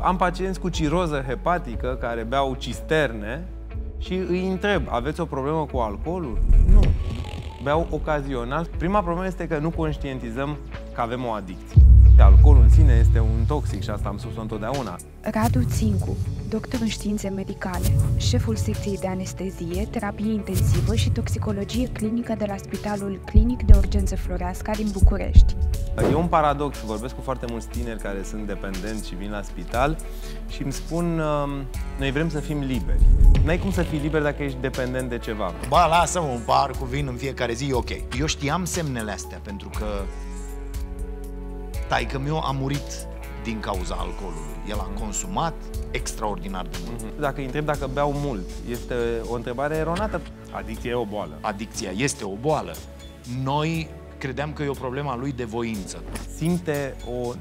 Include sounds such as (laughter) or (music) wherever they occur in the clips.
am pacienți cu ciroză hepatică care beau cisterne și îi întreb, aveți o problemă cu alcoolul? Nu. Beau ocazional. Prima problemă este că nu conștientizăm că avem o adicție. Și alcoolul în sine este un toxic și asta am spus întotdeauna. Radu Țincu, doctor în științe medicale, șeful secției de anestezie, terapie intensivă și toxicologie clinică de la Spitalul Clinic de Urgență Floreasca din București. E un paradox, vorbesc cu foarte mulți tineri care sunt dependenți și vin la spital și îmi spun, um, noi vrem să fim liberi. N-ai cum să fii liber dacă ești dependent de ceva. Ba, lasă-mă un par cu vin în fiecare zi, e ok. Eu știam semnele astea, pentru că taică meu a murit din cauza alcoolului. El a consumat extraordinar de mult. Mhm. Dacă îi întreb dacă beau mult, este o întrebare eronată. Adicția e o boală. Adicția este o boală. Noi credeam că e o problemă a lui de voință. Simte o,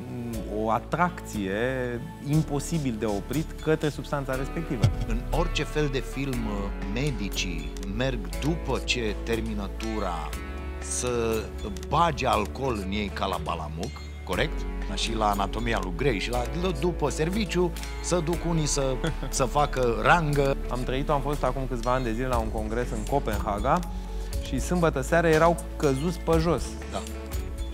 o atracție imposibil de oprit către substanța respectivă. În orice fel de film, medicii merg după ce tura să bage alcool în ei ca la balamuc, corect? Da, și la anatomia lui Grey și la după serviciu să duc unii să, (laughs) să facă rangă. Am trăit am fost acum câțiva ani de zile la un congres în Copenhaga și sâmbătă seara erau căzuți pe jos. Da.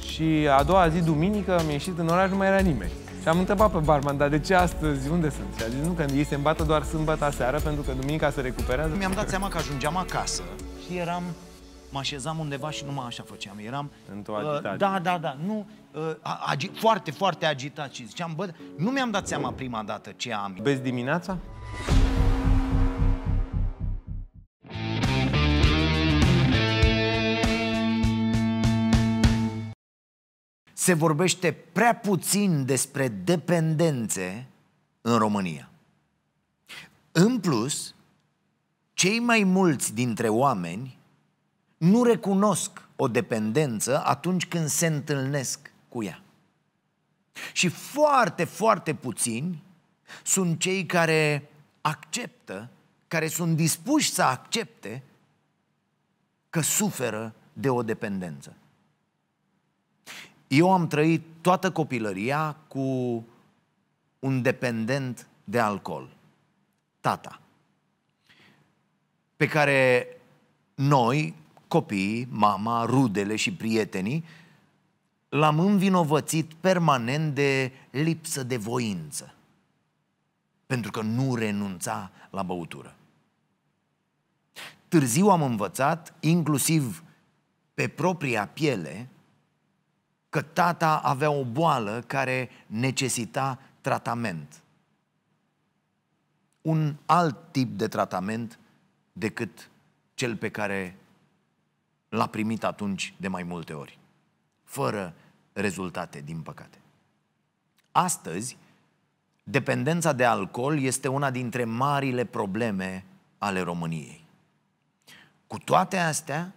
Și a doua zi, duminică, am ieșit în oraș, nu mai era nimeni. Și am întrebat pe barman, dar de ce astăzi, unde sunt? Și a zis, nu, că ei se îmbată doar sâmbătă seara, pentru că duminica se recuperează. Mi-am dat seama că ajungeam acasă și eram, mă așezam undeva și numai așa făceam. Eram... Într-o uh, Da, da, da. Nu, uh, agi- foarte, foarte agitat și ziceam, bă, nu mi-am dat seama prima dată ce am. Vezi dimineața? Se vorbește prea puțin despre dependențe în România. În plus, cei mai mulți dintre oameni nu recunosc o dependență atunci când se întâlnesc cu ea. Și foarte, foarte puțini sunt cei care acceptă, care sunt dispuși să accepte că suferă de o dependență. Eu am trăit toată copilăria cu un dependent de alcool, tata, pe care noi, copiii, mama, rudele și prietenii, l-am învinovățit permanent de lipsă de voință. Pentru că nu renunța la băutură. Târziu am învățat, inclusiv pe propria piele, că tata avea o boală care necesita tratament. Un alt tip de tratament decât cel pe care l-a primit atunci de mai multe ori fără rezultate, din păcate. Astăzi, dependența de alcool este una dintre marile probleme ale României. Cu toate astea,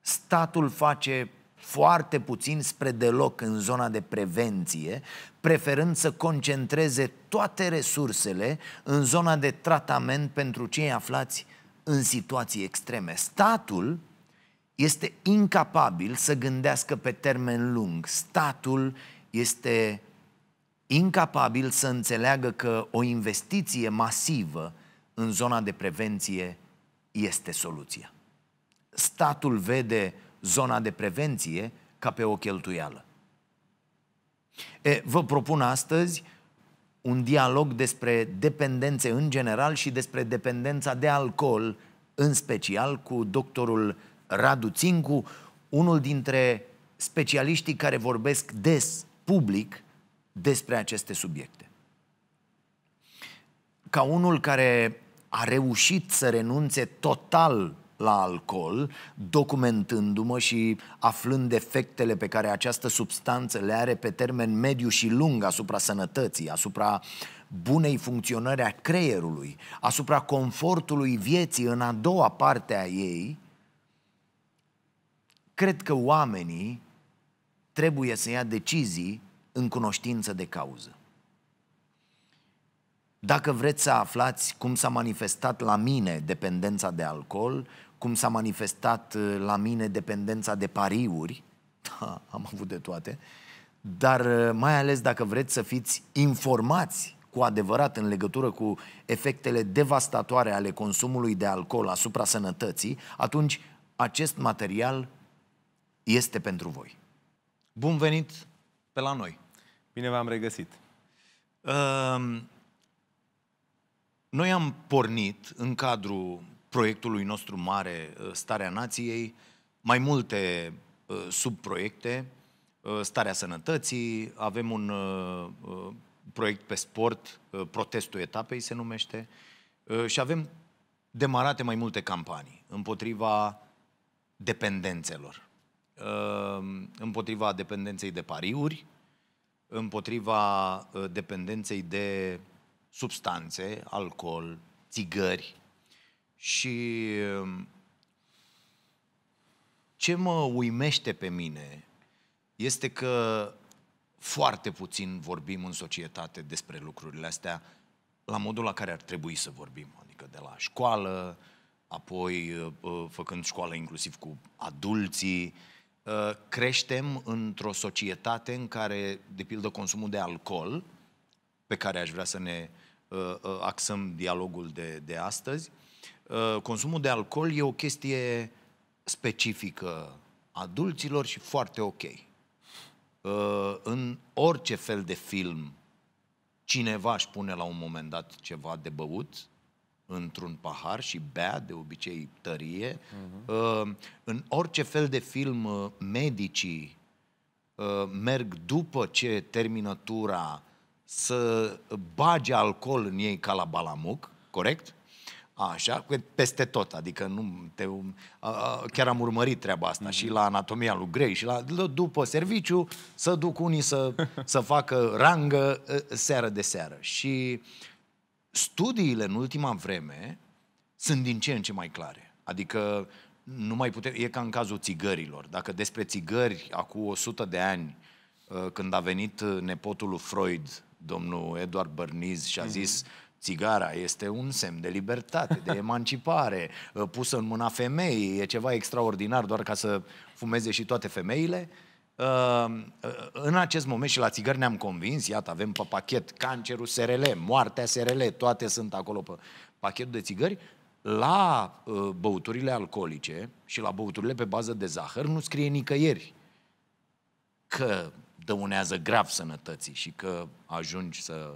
statul face foarte puțin spre deloc în zona de prevenție, preferând să concentreze toate resursele în zona de tratament pentru cei aflați în situații extreme. Statul este incapabil să gândească pe termen lung. Statul este incapabil să înțeleagă că o investiție masivă în zona de prevenție este soluția. Statul vede zona de prevenție ca pe o cheltuială. E, vă propun astăzi un dialog despre dependențe în general și despre dependența de alcool în special cu doctorul Radu Țincu, unul dintre specialiștii care vorbesc des public despre aceste subiecte. Ca unul care a reușit să renunțe total la alcool, documentându-mă și aflând efectele pe care această substanță le are pe termen mediu și lung asupra sănătății, asupra bunei funcționări a creierului, asupra confortului vieții în a doua parte a ei, cred că oamenii trebuie să ia decizii în cunoștință de cauză. Dacă vreți să aflați cum s-a manifestat la mine dependența de alcool, cum s-a manifestat uh, la mine dependența de pariuri, da, (laughs) am avut de toate, dar uh, mai ales dacă vreți să fiți informați cu adevărat în legătură cu efectele devastatoare ale consumului de alcool asupra sănătății, atunci acest material este pentru voi. Bun venit pe la noi! Bine v-am regăsit! Ehm, noi am pornit în cadrul proiectului nostru mare, eh, Starea Nației, mai multe eh, subproiecte, eh, Starea Sănătății, avem un proiect pe sport, Protestul Etapei se numește, și avem demarate mai multe campanii împotriva dependențelor. Um, împotriva dependenței de pariuri, împotriva uh, dependenței de substanțe, alcool, țigări. Și um, ce mă uimește pe mine este că foarte puțin vorbim în societate despre lucrurile astea la modul la care ar trebui să vorbim, adică de la școală, apoi uh, făcând școală inclusiv cu adulții, Uh, creștem într-o societate în care, de pildă, consumul de alcool, pe care aș vrea să ne uh, uh, axăm dialogul de, de astăzi, consumul de alcool e o chestie specifică adulților și foarte ok. În orice fel de film, cineva își pune la un moment dat ceva de băut, într-un pahar și bea, de obicei tărie. Uh-huh. În orice fel de film, uh, medicii uh, merg după ce termină tura să bage alcool în ei ca la balamuc, corect? Așa, peste tot, adică nu te, chiar am urmărit treaba asta mm-hmm. și mhm. la anatomia lui Grey și la, după serviciu să duc unii să, să facă rangă uh, seară de seară. Și uh, studiile în ultima vreme sunt din ce în ce mai clare. Adică nu mai putem, e ca în cazul țigărilor. Dacă despre țigări, acum 100 de ani, uh, când a venit uh, nepotul lui Freud, domnul Eduard Bărniz, și a mhm. zis țigara este un semn de libertate, de (laughs) emancipare, uh, pusă în mâna femeii, e ceva extraordinar doar ca să fumeze și toate femeile, uh, Ehm, în acest moment și la țigări ne-am convins, iată, avem pe pachet cancerul SRL, moartea SRL, toate sunt acolo pe pachetul de țigări, la băuturile alcoolice și la băuturile pe bază de zahăr nu scrie nicăieri că dăunează grav sănătății și că ajungi să...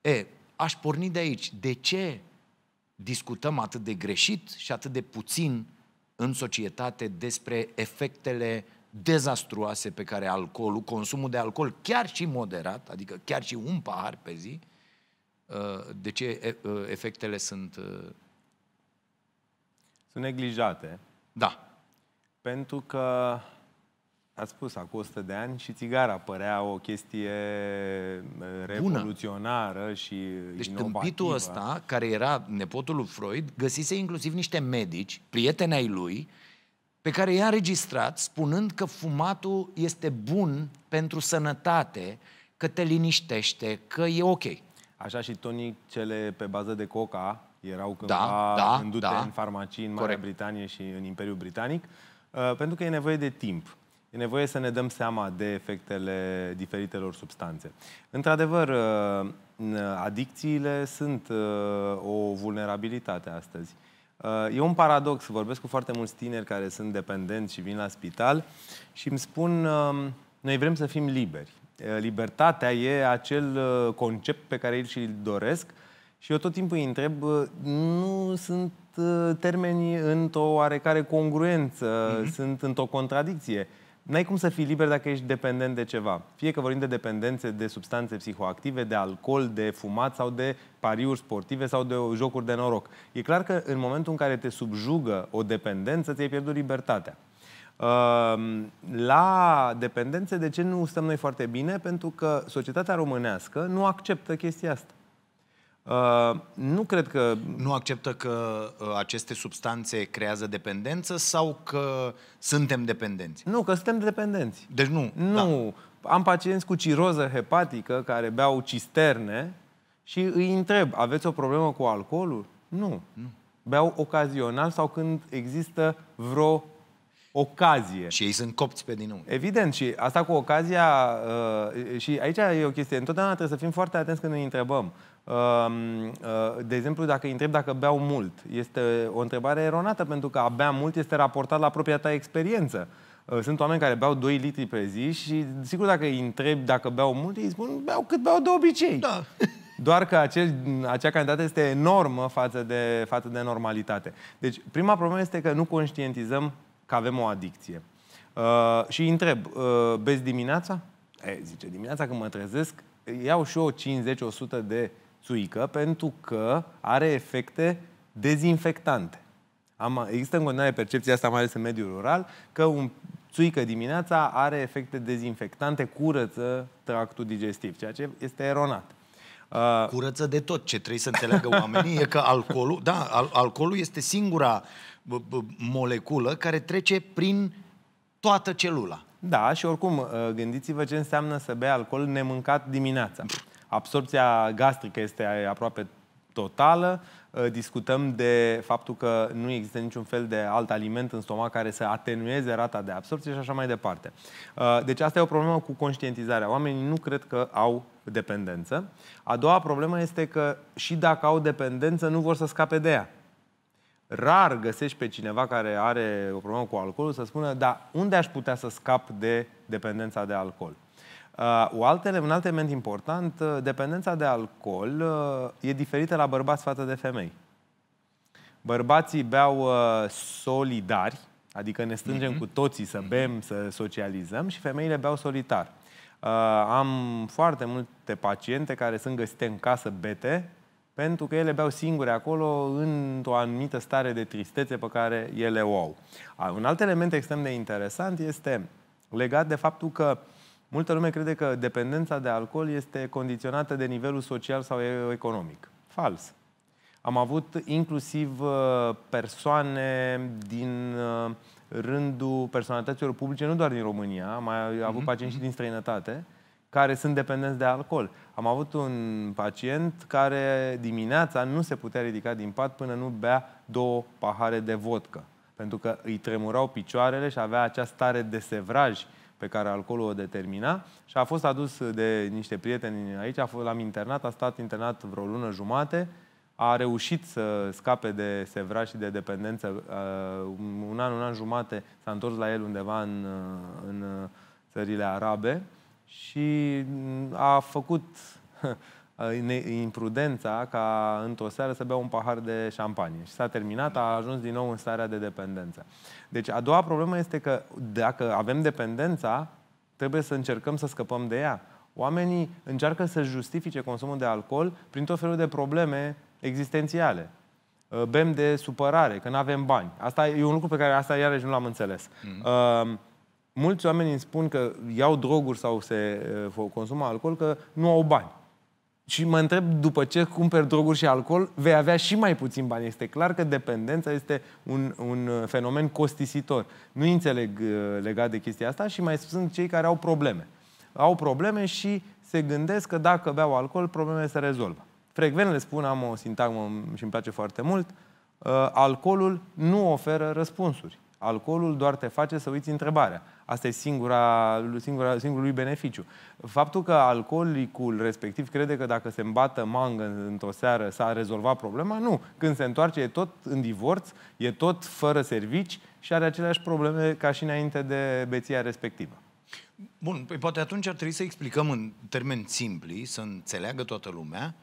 E, aș porni de aici. De ce discutăm atât de greșit și atât de puțin în societate despre efectele dezastruoase pe care alcoolul, consumul de alcool, chiar și moderat, adică chiar și un pahar pe zi, uh, de ce uh, efectele sunt... Uh, sunt neglijate. Da. Pentru că, ați spus, acum 100 de ani și țigara părea o chestie revoluționară Bună. și Deci inovativă. tâmpitul ăsta, care era nepotul lui Freud, găsise inclusiv niște medici, prieteni ai lui, pe care i-a înregistrat spunând că fumatul este bun pentru sănătate, că te liniștește, că e ok. Așa și tonicele pe bază de coca erau cândva da, da, vândute da. în farmacii în Corect. Britanie și în Imperiul Britanic, uh, pentru că e nevoie de timp. E nevoie să ne dăm seama de efectele diferitelor substanțe. Într-adevăr, uh, adicțiile sunt uh, o vulnerabilitate astăzi. Uh, e un paradox, vorbesc cu foarte mulți tineri care sunt dependenți și vin la spital și îmi spun, um, noi vrem să fim liberi. Uh, libertatea e acel uh, concept pe care ei și-l doresc și eu tot timpul îi întreb, nu sunt termenii într-o oarecare congruență, mm-hmm. sunt într-o contradicție. N-ai cum să fii liber dacă ești dependent de ceva. Fie că vorbim de dependențe de substanțe psihoactive, de alcool, de fumat sau de pariuri sportive sau de jocuri de noroc. E clar că în momentul în care te subjugă o dependență, ți-ai pierdut libertatea. Ehm, la dependențe, de ce nu stăm noi foarte bine? Pentru că societatea românească nu acceptă chestia asta. Uh, nu cred că... Nu acceptă că uh, aceste substanțe creează dependență sau că suntem dependenți? Nu, că suntem dependenți. Deci nu? Nu. Da. Am pacienți cu ciroză hepatică care beau cisterne și îi întreb, aveți o problemă cu alcoolul? Nu. nu. Beau ocazional sau când există vreo ocazie. Și ei sunt copți pe din nou. Evident, și asta cu ocazia, uh, și aici e o chestie, întotdeauna trebuie să fim foarte atenți când ne întrebăm. Uh, de exemplu, dacă îi întreb dacă beau mult, este o întrebare eronată, pentru că a bea mult este raportat la propria ta experiență. Uh, sunt oameni care beau 2 litri pe zi și, sigur, dacă îi întreb dacă beau mult, ei spun, beau cât beau de obicei. Da. (laughs) Doar că acel, acea cantitate este enormă față de, față de normalitate. Deci, prima problemă este că nu conștientizăm că avem o adicție. Uh, și îi întreb, uh, bezi dimineața? E, zice, dimineața când mă trezesc, iau și eu 50-100 de uh, țuică pentru că are efecte dezinfectante. Am, există în continuare percepția asta, mai ales în mediul rural, că un țuică dimineața are efecte dezinfectante, curăță tractul digestiv, ceea ce este eronat. Uh... Curăță de tot ce trebuie să înțeleagă oamenii, e că alcoolul, da, al- alcoolul este singura moleculă care trece prin toată celula. Da, și oricum, uh, gândiți-vă ce înseamnă să bea alcool nemâncat dimineața. Absorpția gastrică este aproape totală. Uh, discutăm de faptul că nu există niciun fel de alt aliment în stomac care să atenueze rata de absorpție și așa mai departe. Uh, deci asta e o problemă cu conștientizarea. Oamenii nu cred că au dependență. A doua problemă este că și dacă au dependență, nu vor să scape de ea. Rar găsești pe cineva care are o problemă cu alcoolul să spună, dar unde aș putea să scap de dependența de alcool? Uh, o altele, un alt element important, uh, dependența de alcool uh, e diferită la bărbați față de femei. Bărbații beau solidari, adică ne strângem uh-huh. cu toții să bem, mhm. să socializăm și femeile beau solitar. Am foarte multe paciente care sunt găsite în casă bete pentru că ele beau singure acolo într-o anumită stare de tristețe pe care ele o au. Un alt element extrem de interesant este legat de faptul că uh, Multă lume crede că dependența de alcool este condiționată de nivelul social sau economic. Fals. Am avut inclusiv uh, persoane din uh, rândul personalităților publice, nu doar din România, am mai avut mm-hmm. pacienți și mhm. din străinătate, care sunt dependenți de alcool. Am avut un pacient care dimineața nu se putea ridica din pat până nu bea două pahare de vodcă, pentru că îi tremurau picioarele și avea această stare de sevraj pe care alcoolul o determina și a fost adus de niște prieteni aici, l-am internat, a stat internat vreo lună jumate, a reușit să scape de sevra și de dependență. Uh, un an, un an jumate s-a întors la el undeva în, uh, în uh, țările arabe și mm, a făcut (laughs) Uh, imprudența ca într-o seară să bea un pahar de șampanie. Și s-a terminat, a ajuns din nou în starea de dependență. Deci a doua problemă este că dacă avem dependența, trebuie să încercăm să scăpăm de ea. Oamenii încearcă să justifice consumul de alcool prin tot felul de probleme existențiale. Uh, bem de supărare, că nu avem bani. Asta e un lucru pe care asta iarăși nu l-am înțeles. Mm-hmm. Uh, mulți oameni îmi spun că iau droguri sau se uh, consumă alcool că nu au bani. Și mă întreb, după ce cumperi droguri și alcool, vei avea și mai puțin bani. Este clar că dependența este un, un uh, fenomen costisitor. Nu înțeleg uh, legat de chestia asta și mai sunt cei care au probleme. Au probleme și se gândesc că dacă beau alcool, problemele se rezolvă. Frecvent le spun, am o sintagmă și îmi place foarte mult, uh, alcoolul nu oferă răspunsuri. Alcoolul doar te face să uiți întrebarea. Asta e singura, singura, singurul lui beneficiu. Faptul că alcoolicul respectiv crede că dacă se îmbată mangă într-o seară s-a rezolvat problema, nu. Când se întoarce e tot în divorț, e tot fără servici și are aceleași probleme ca și înainte de beția respectivă. Bun, păi poate atunci ar trebui să explicăm în termeni simpli, să înțeleagă toată lumea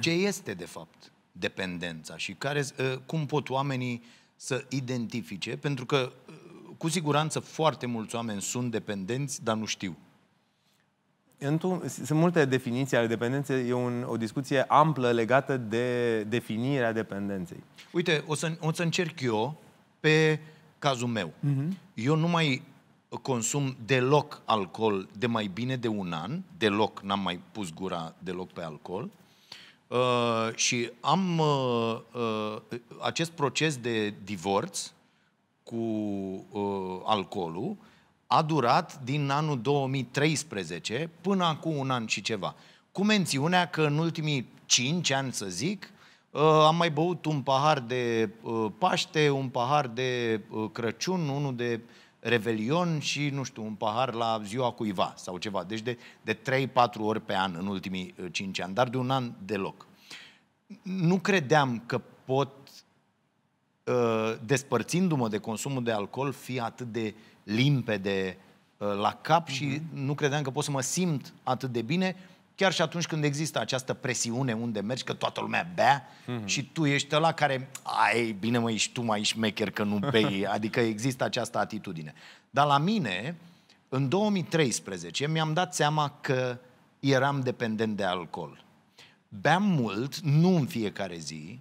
ce este de fapt dependența și care, ă, cum pot oamenii să identifice, pentru că uh, cu siguranță foarte mulți oameni sunt dependenți, dar nu știu. Sunt multe definiții ale dependenței, e un, o discuție amplă legată de definirea dependenței. Uite, o să, o să încerc eu pe cazul meu. Mm-hmm. Eu nu mai consum deloc alcool de mai bine de un an, deloc n-am mai pus gura deloc pe alcool, Uh, și am uh, uh, acest proces de divorț cu uh, alcoolul a durat din anul 2013 până acum un an și ceva. Cu mențiunea că în ultimii 5 ani, să zic, uh, am mai băut un pahar de uh, Paște, un pahar de uh, Crăciun, unul de uh, revelion și, nu știu, un pahar la ziua cuiva sau ceva. Deci de, de 3-4 ori pe an în ultimii 5 uh, ani, dar de un an deloc. Nu credeam că pot, uh, despărțindu-mă de consumul de alcool, fi atât de limpede uh, la cap și mm-hmm. nu credeam că pot să mă simt atât de bine Chiar și atunci când există această presiune unde mergi, că toată lumea bea mm-hmm. și tu ești la care, ai, bine mă, ești tu mai șmecher că nu bei, (laughs) adică există această atitudine. Dar la mine, în 2013, mi-am dat seama că eram dependent de alcool. Beam mult, nu în fiecare zi,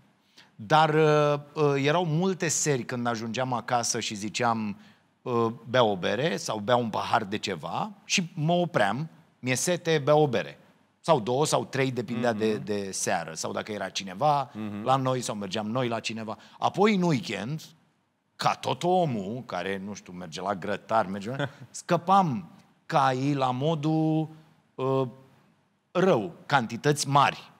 dar uh, uh, erau multe seri când ajungeam acasă și ziceam uh, bea o bere sau bea un pahar de ceva și mă opream, mi-e sete, bea o bere. Sau două sau trei, depindea mm-hmm. de, mhm. de seară. Sau dacă era cineva mm-hmm. la noi sau mergeam noi la cineva. Apoi în weekend, ca tot omul care, nu știu, merge la grătar, merge la... (laughs) scăpam cai la modul uh, rău, cantități mari.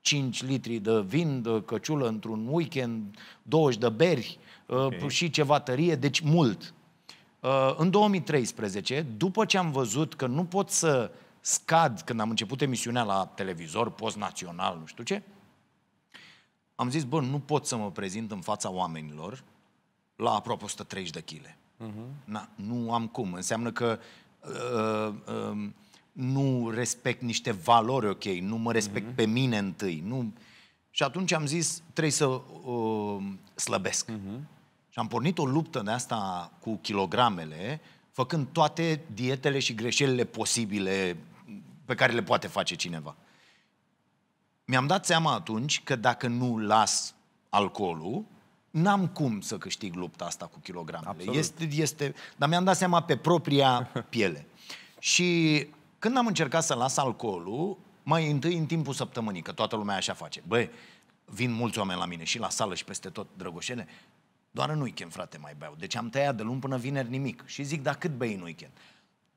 5 litri de vin, de căciulă într-un weekend, 20 de beri uh, și ceva tărie, deci mult. Uh, în 2013, după ce am văzut că nu pot să uh, scad când am început emisiunea la televizor, post național, nu știu ce, am zis, bă, nu pot să mă prezint în fața oamenilor la aproape 130 de chile. Uh-huh. Na, nu am cum. Înseamnă că uh, uh, nu respect niște valori, ok, nu mă respect uh-huh. pe mine întâi. Nu... Și atunci am zis, trebuie să uh, slăbesc. Uh-huh. Și am pornit o luptă de asta cu kilogramele, făcând toate dietele și greșelile posibile pe care le poate face cineva. Mi-am dat seama atunci că dacă nu las alcoolul, n-am cum să câștig lupta asta cu kilogramele. Este, este, dar mi-am dat seama pe propria (laughs) piele. și când am încercat să las alcoolul, mai întâi în timpul săptămânii, că toată lumea așa face. Băi, vin mulți oameni la mine și la sală și peste tot, drăgoșene, doar în weekend, frate, mai beau. Deci am tăiat de luni până vineri nimic. Și zic, dar cât bei în weekend?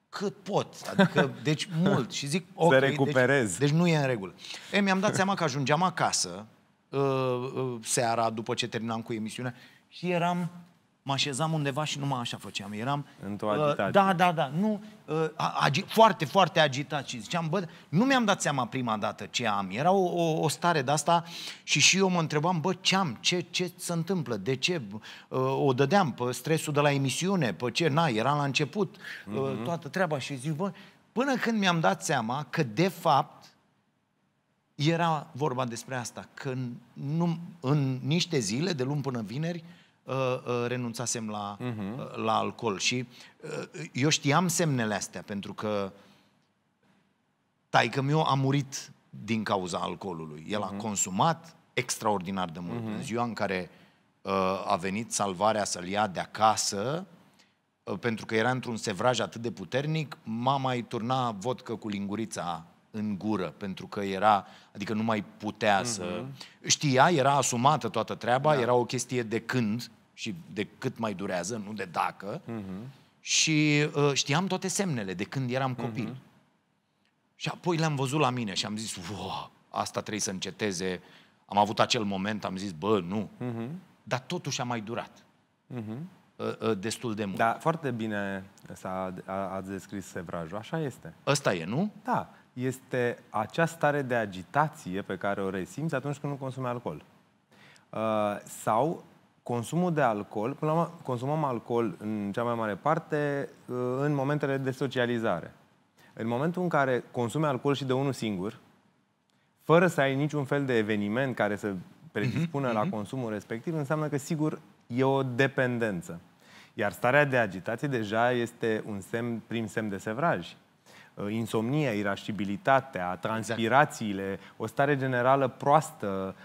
Cât pot. Adică, (laughs) deci mult. Și zic, ok. Să recuperez. Deci, deci nu e în regulă. E, mi-am dat seama că ajungeam acasă, uh, uh, seara, după ce terminam cu emisiunea, și eram mă așezam undeva și numai așa făceam. Eram... Într-o Uh, da, da, da. Nu, uh, agi, foarte, foarte agitat. Și ziceam, bă, nu mi-am dat seama prima dată ce am. Era o, o, o stare de asta și și eu mă întrebam, bă, ce am? Ce, ce se întâmplă? De ce? Uh, o dădeam pe stresul de la emisiune, pe ce? Na, era la început. Uh, uh-huh. Toată treaba. Și zic, bă, până când mi-am dat seama că, de fapt, era vorba despre asta, că nu, în niște zile, de luni până vineri, uh, Uh, uh, renunțasem la, uh-huh. la alcool. Și uh, eu știam semnele astea, pentru că taică meu a murit din cauza alcoolului. El uh-huh. a mhm. consumat extraordinar de mult. Uh-huh. În ziua în care uh, a venit salvarea să-l ia de acasă, uh, pentru că era într-un sevraj atât de puternic, mama îi turna vodcă cu lingurița în gură, pentru că era, adică nu mai putea uh-huh. să... Știa, era asumată toată treaba, da. era o chestie de când, și de cât mai durează, nu de dacă. Uh-huh. Și uh, știam toate semnele de când eram copil. Uh-huh. Și apoi le-am văzut la mine și am zis, wow, asta trebuie să înceteze. Am avut acel moment, am zis, bă, nu. Uh-huh. Dar totuși a mai durat. Uh-huh. Uh, uh, destul de mult. Da, foarte bine a a, ați descris sevrajul. Așa este. Ăsta e, nu? Da. Este acea stare de agitație pe care o resimți atunci când nu consumi alcool. Uh, sau consumul de alcool, până la urmă, consumăm alcool în cea mai mare parte uh, în momentele de socializare. În momentul în care consumi alcool și de unul singur, fără să ai niciun fel de eveniment care să predispună uh-huh, uh-huh. la mhm. consumul respectiv, înseamnă că, sigur, e o dependență. Iar starea de agitație deja este un semn, prim semn de sevraj. Uh, insomnia, irascibilitatea, exact. transpirațiile, exact. o stare generală proastă,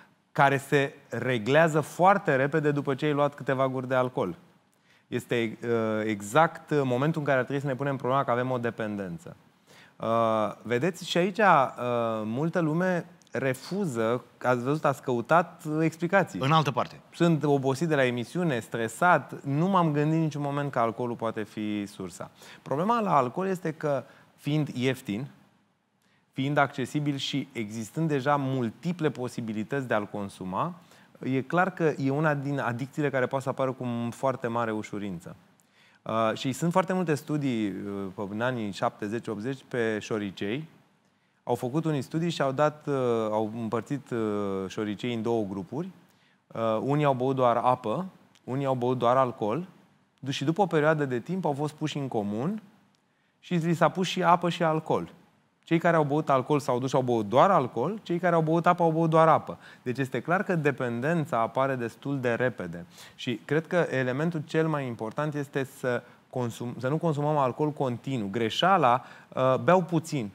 care se reglează foarte repede după ce ai luat câteva guri de alcool. Este uh, exact uh, momentul în care ar trebui să ne punem problema că avem o dependență. Uh, vedeți, și aici multă lume refuză, ați văzut, ați căutat explicații. În altă parte. Sunt obosit de la emisiune, stresat, nu m-am gândit niciun moment că alcoolul poate fi sursa. Problema la alcool este că, fiind ieftin, fiind accesibil și existând deja multiple posibilități de a-l consuma, e clar că e una din adicțiile care poate să apară cu foarte mare ușurință. Uh, și sunt foarte multe studii uh, în anii 70-80 pe șoricei. Au făcut unii studii și au dat, uh, au împărțit uh, șoricei în două grupuri. Uh, unii au băut doar apă, unii au băut doar alcool și după o perioadă de timp au fost puși în comun și li s-a pus și apă și alcool. Cei care au băut alcool s-au dus și au băut doar alcool, cei care au băut apă au băut doar apă. Deci este clar că dependența apare destul de repede. Și cred că elementul cel mai important este să, consum, să nu consumăm alcool continuu. Greșeala, uh, beau puțin,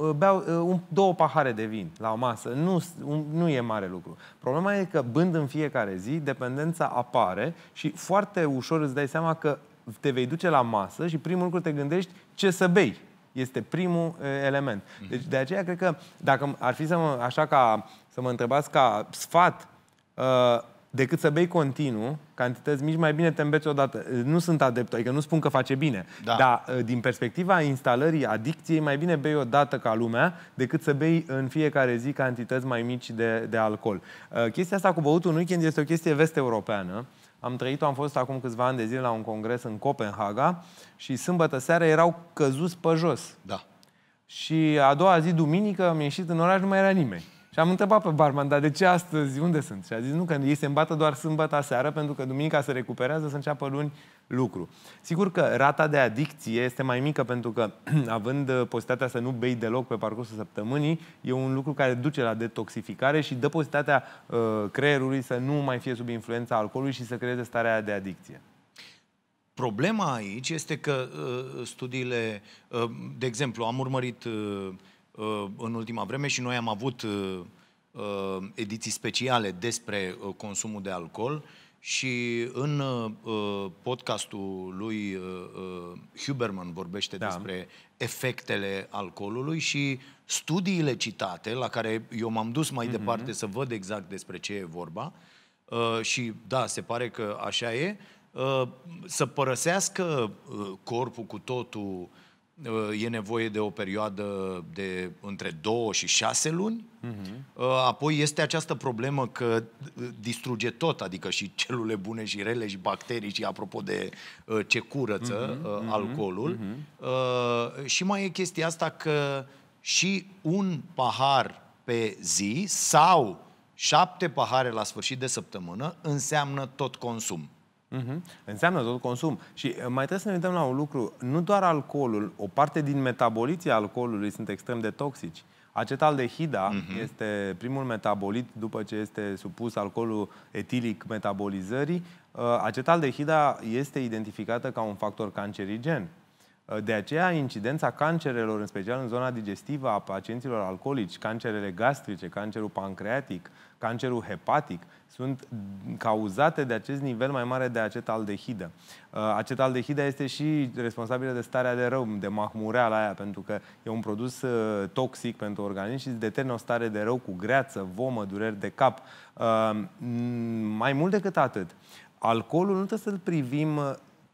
uh, beau uh, un, două pahare de vin la o masă, nu, nu e mare lucru. Problema e că bând în fiecare zi, dependența apare și foarte ușor îți dai seama că te vei duce la masă și primul lucru te gândești ce să bei este primul element. Mm-hmm. Deci de aceea cred că dacă ar fi să mă, așa ca, să mă întrebați ca sfat, uh, decât să bei continuu, cantități mici, mai bine te o odată. Nu sunt adept, adică nu spun că face bine, da. dar din perspectiva instalării adicției, mai bine bei odată ca lumea decât să bei în fiecare zi cantități mai mici de, de alcool. Chestia asta cu băutul în weekend este o chestie vest-europeană. Uh, am trăit-o, am fost acum câțiva ani de zile la un congres în Copenhaga și sâmbătă seara erau căzuți pe jos. Da. Și a doua zi, duminică, am ieșit în oraș, nu mai era nimeni. Și am întrebat pe barman, dar de ce astăzi, unde sunt? Și a zis, nu, că ei se îmbată doar sâmbătă seară, pentru că duminica se recuperează, să înceapă luni lucru. Sigur că rata de adicție este mai mică pentru că, (clears throat) având uh, posibilitatea să nu bei deloc pe parcursul săptămânii, e un lucru care duce la detoxificare și dă posibilitatea uh, creierului să nu mai fie sub influența alcoolului și să creeze starea de adicție. Problema aici este că uh, studiile, uh, de exemplu, am urmărit uh, uh, în ultima vreme și noi am avut uh, uh, ediții speciale despre uh, consumul de alcool uh, și în uh, uh podcastul lui uh, uh, Huberman vorbește da. despre efectele alcoolului și studiile citate, la care eu m-am dus mai mm-hmm. departe să văd exact despre ce e vorba, uh, și da, se pare că așa e, uh, să părăsească uh, corpul cu totul e nevoie de o perioadă de între 2 și 6 luni. Uh-huh. Apoi este această problemă că uh, distruge tot, adică și celule bune și rele și bacterii și apropo de uh, ce curăță uh-huh. alcoolul. Uh-huh. Și mai e chestia asta că și un pahar pe zi sau șapte pahare la sfârșit de săptămână înseamnă tot consum. Mm-hmm. Înseamnă tot consum. Și eh, mai trebuie să ne uităm la un lucru. Nu doar alcoolul, o parte din metaboliția alcoolului sunt extrem de toxici. Acetaldehida mm-hmm. este primul metabolit după ce este supus alcoolul etilic metabolizării. Eh, acetaldehida este identificată ca un factor cancerigen. Uh, de aceea, incidența cancerelor, în special în zona digestivă a pacienților alcoolici, cancerele gastrice, cancerul pancreatic, cancerul hepatic, sunt cauzate de acest nivel mai mare de acetaldehidă. Uh, acetaldehida este și responsabilă de starea de rău, de mahmureala aia, pentru că e un produs uh, toxic pentru organism și determină o stare de rău cu greață, vomă, dureri de cap. Mai mult decât atât, alcoolul nu trebuie să-l privim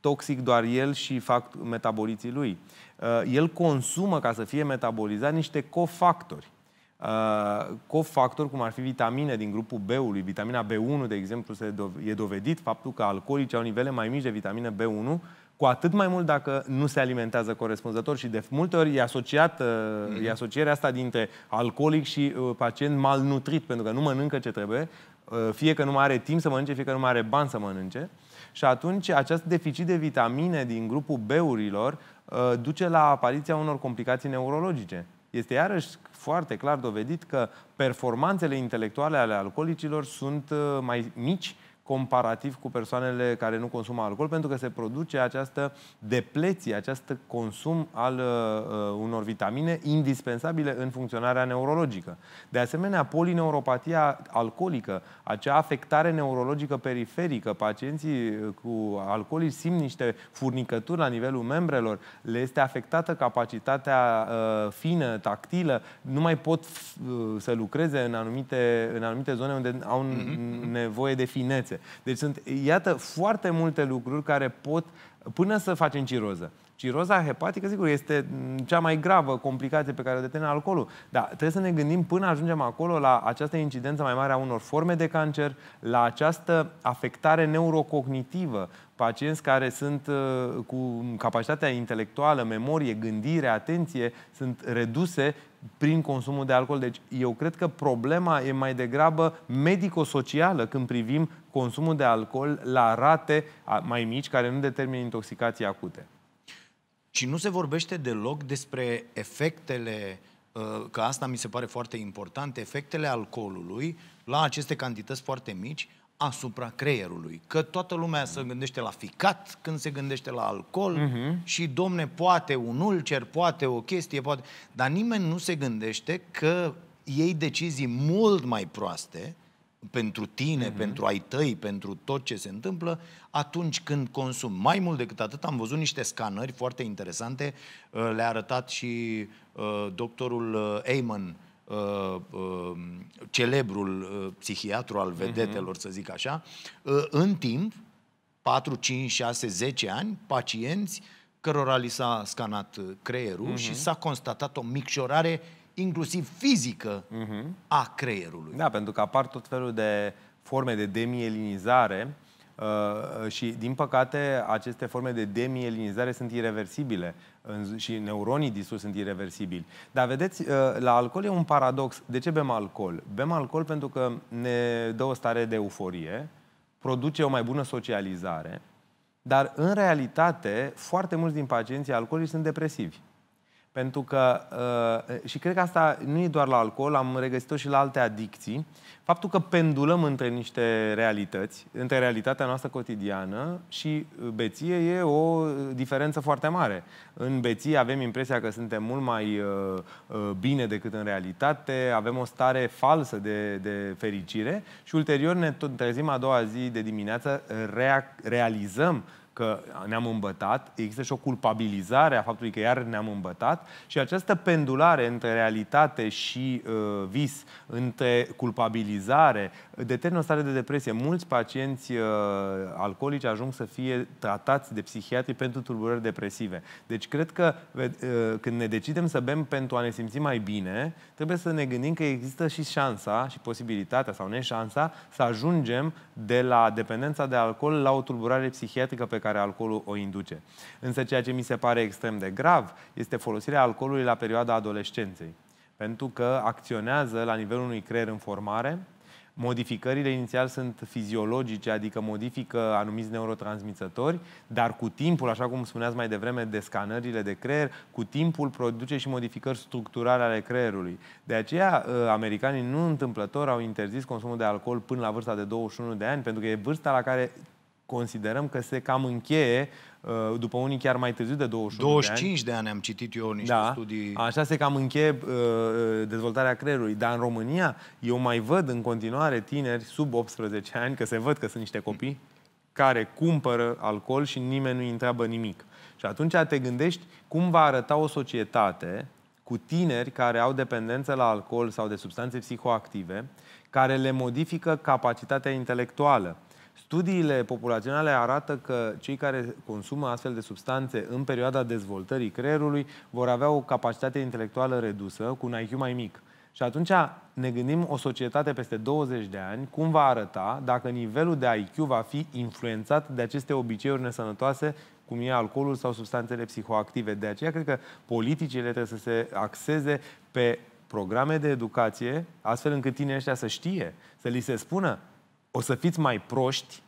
toxic doar el și fac metaboliții lui. Uh, el consumă, ca să fie metabolizat, niște cofactori. Uh, cofactori, cum ar fi vitamine din grupul B-ului, vitamina B1, de exemplu, se e dovedit faptul că alcoolici au nivele mai mici de vitamine B1, cu atât mai mult dacă nu se alimentează corespunzător și de multe ori e, asociat, mm-hmm. e asocierea asta dintre alcoolic și pacient malnutrit, pentru că nu mănâncă ce trebuie, fie că nu mai are timp să mănânce, fie că nu mai are bani să mănânce. Uh, și atunci acest deficit de vitamine din grupul B-urilor uh, duce la apariția unor complicații neurologice. Este iarăși foarte clar dovedit că performanțele intelectuale ale alcoolicilor sunt uh, mai mici comparativ cu persoanele care nu consumă alcool, pentru că se produce această depleție, acest consum al uh, uh, unor vitamine indispensabile în funcționarea neurologică. De asemenea, polineuropatia alcoolică, acea afectare neurologică periferică, pacienții uh, cu alcoolici simt niște furnicături la nivelul membrelor, le este afectată capacitatea uh, fină, tactilă, nu mai pot uh, să lucreze în anumite, în anumite zone unde au mhm. nevoie de finețe. Deci sunt, iată, foarte multe lucruri care pot, până să facem ciroză. Ciroza hepatică, sigur, este mm, cea mai gravă complicație pe care o determină alcoolul, dar trebuie să ne gândim până ajungem acolo la această incidență mai mare a unor forme de cancer, la această afectare neurocognitivă, pacienți care sunt uh, cu capacitatea intelectuală, memorie, gândire, atenție, sunt reduse prin consumul de alcool. Deci eu cred că problema e mai degrabă medico-socială când privim consumul de alcool la rate mai mici care nu determină intoxicații acute. Și nu se vorbește deloc despre efectele, uh, că asta mi se pare foarte important, efectele alcoolului la aceste cantități foarte mici asupra creierului. Că toată lumea se gândește la ficat când se gândește la alcool uh-huh. și, domne, poate un ulcer, poate o chestie, poate... Dar nimeni nu se gândește că iei decizii mult mai proaste pentru tine, mm-hmm. pentru ai tăi, pentru tot ce se întâmplă, atunci când consum. Mai mult decât atât, am văzut niște scanări foarte interesante, uh, le-a arătat și uh, doctorul uh, Eamon uh, um, celebrul uh, psihiatru al mhm. vedetelor, uh-huh. să zic așa, uh, în timp, 4, 5, 6, 10 ani, pacienți cărora li s-a scanat uh, creierul uh-huh. și s-a constatat o micșorare inclusiv fizică uh-huh. a creierului. Da, pentru că apar tot felul de forme de demielinizare Uh, și, din păcate, aceste forme de demielinizare sunt irreversibile în, și neuronii sus sunt irreversibili. Dar, vedeți, uh, la alcool e un paradox. De ce bem alcool? Bem alcool pentru că ne dă o stare de euforie, produce o mai bună socializare, dar, în realitate, foarte mulți din pacienții alcoolici sunt depresivi. Pentru că, uh, și cred că asta nu e doar la alcool, am regăsit-o și la alte adicții, faptul că pendulăm între niște realități, între realitatea noastră cotidiană și beție e o diferență foarte mare. În beție avem impresia că suntem mult mai uh, uh, bine decât în realitate, avem o stare falsă de, de fericire și ulterior ne trezim a doua zi de dimineață, rea, realizăm că ne-am îmbătat, există și o culpabilizare a faptului că iar ne-am îmbătat și această pendulare între realitate și uh, vis, între culpabilizare, determină o stare de depresie. Mulți pacienți uh, alcoolici ajung să fie tratați de psihiatri pentru tulburări depresive. Deci cred că uh, când ne decidem să bem pentru a ne simți mai bine, trebuie să ne gândim că există și șansa și posibilitatea sau neșansa să ajungem de la dependența de alcool la o tulburare psihiatrică pe care alcoolul o induce. Însă ceea ce mi se pare extrem de grav este folosirea alcoolului la perioada adolescenței pentru că acționează la nivelul unui creier în formare, Modificările inițial sunt fiziologice, adică modifică anumiți neurotransmițători, dar cu timpul, așa cum spuneați mai devreme de scanările de creier, cu timpul produce și modificări structurale ale creierului. De aceea, uh, americanii nu întâmplător au interzis consumul de alcool până la vârsta de 21 de ani, pentru că e vârsta la care considerăm că se cam încheie Uh, după unii chiar mai târziu de 21 25 de ani. de ani am citit eu niște da, studii. Așa se cam încheie uh, uh, dezvoltarea creierului. Dar în România eu mai văd în continuare tineri sub 18 ani, că se văd că sunt niște copii, care cumpără alcool și nimeni nu-i întreabă nimic. Și atunci te gândești cum va arăta o societate cu tineri care au dependență la alcool sau de substanțe psihoactive, care le modifică capacitatea intelectuală. Studiile populaționale arată că cei care consumă astfel de substanțe în perioada dezvoltării creierului vor avea o capacitate intelectuală redusă, cu un IQ mai mic. Și atunci ne gândim o societate peste 20 de ani, cum va arăta dacă nivelul de IQ va fi influențat de aceste obiceiuri nesănătoase, cum e alcoolul sau substanțele psihoactive. De aceea cred că politicile trebuie să se axeze pe programe de educație, astfel încât tinerii ăștia să știe, să li se spună o să fiți mai proști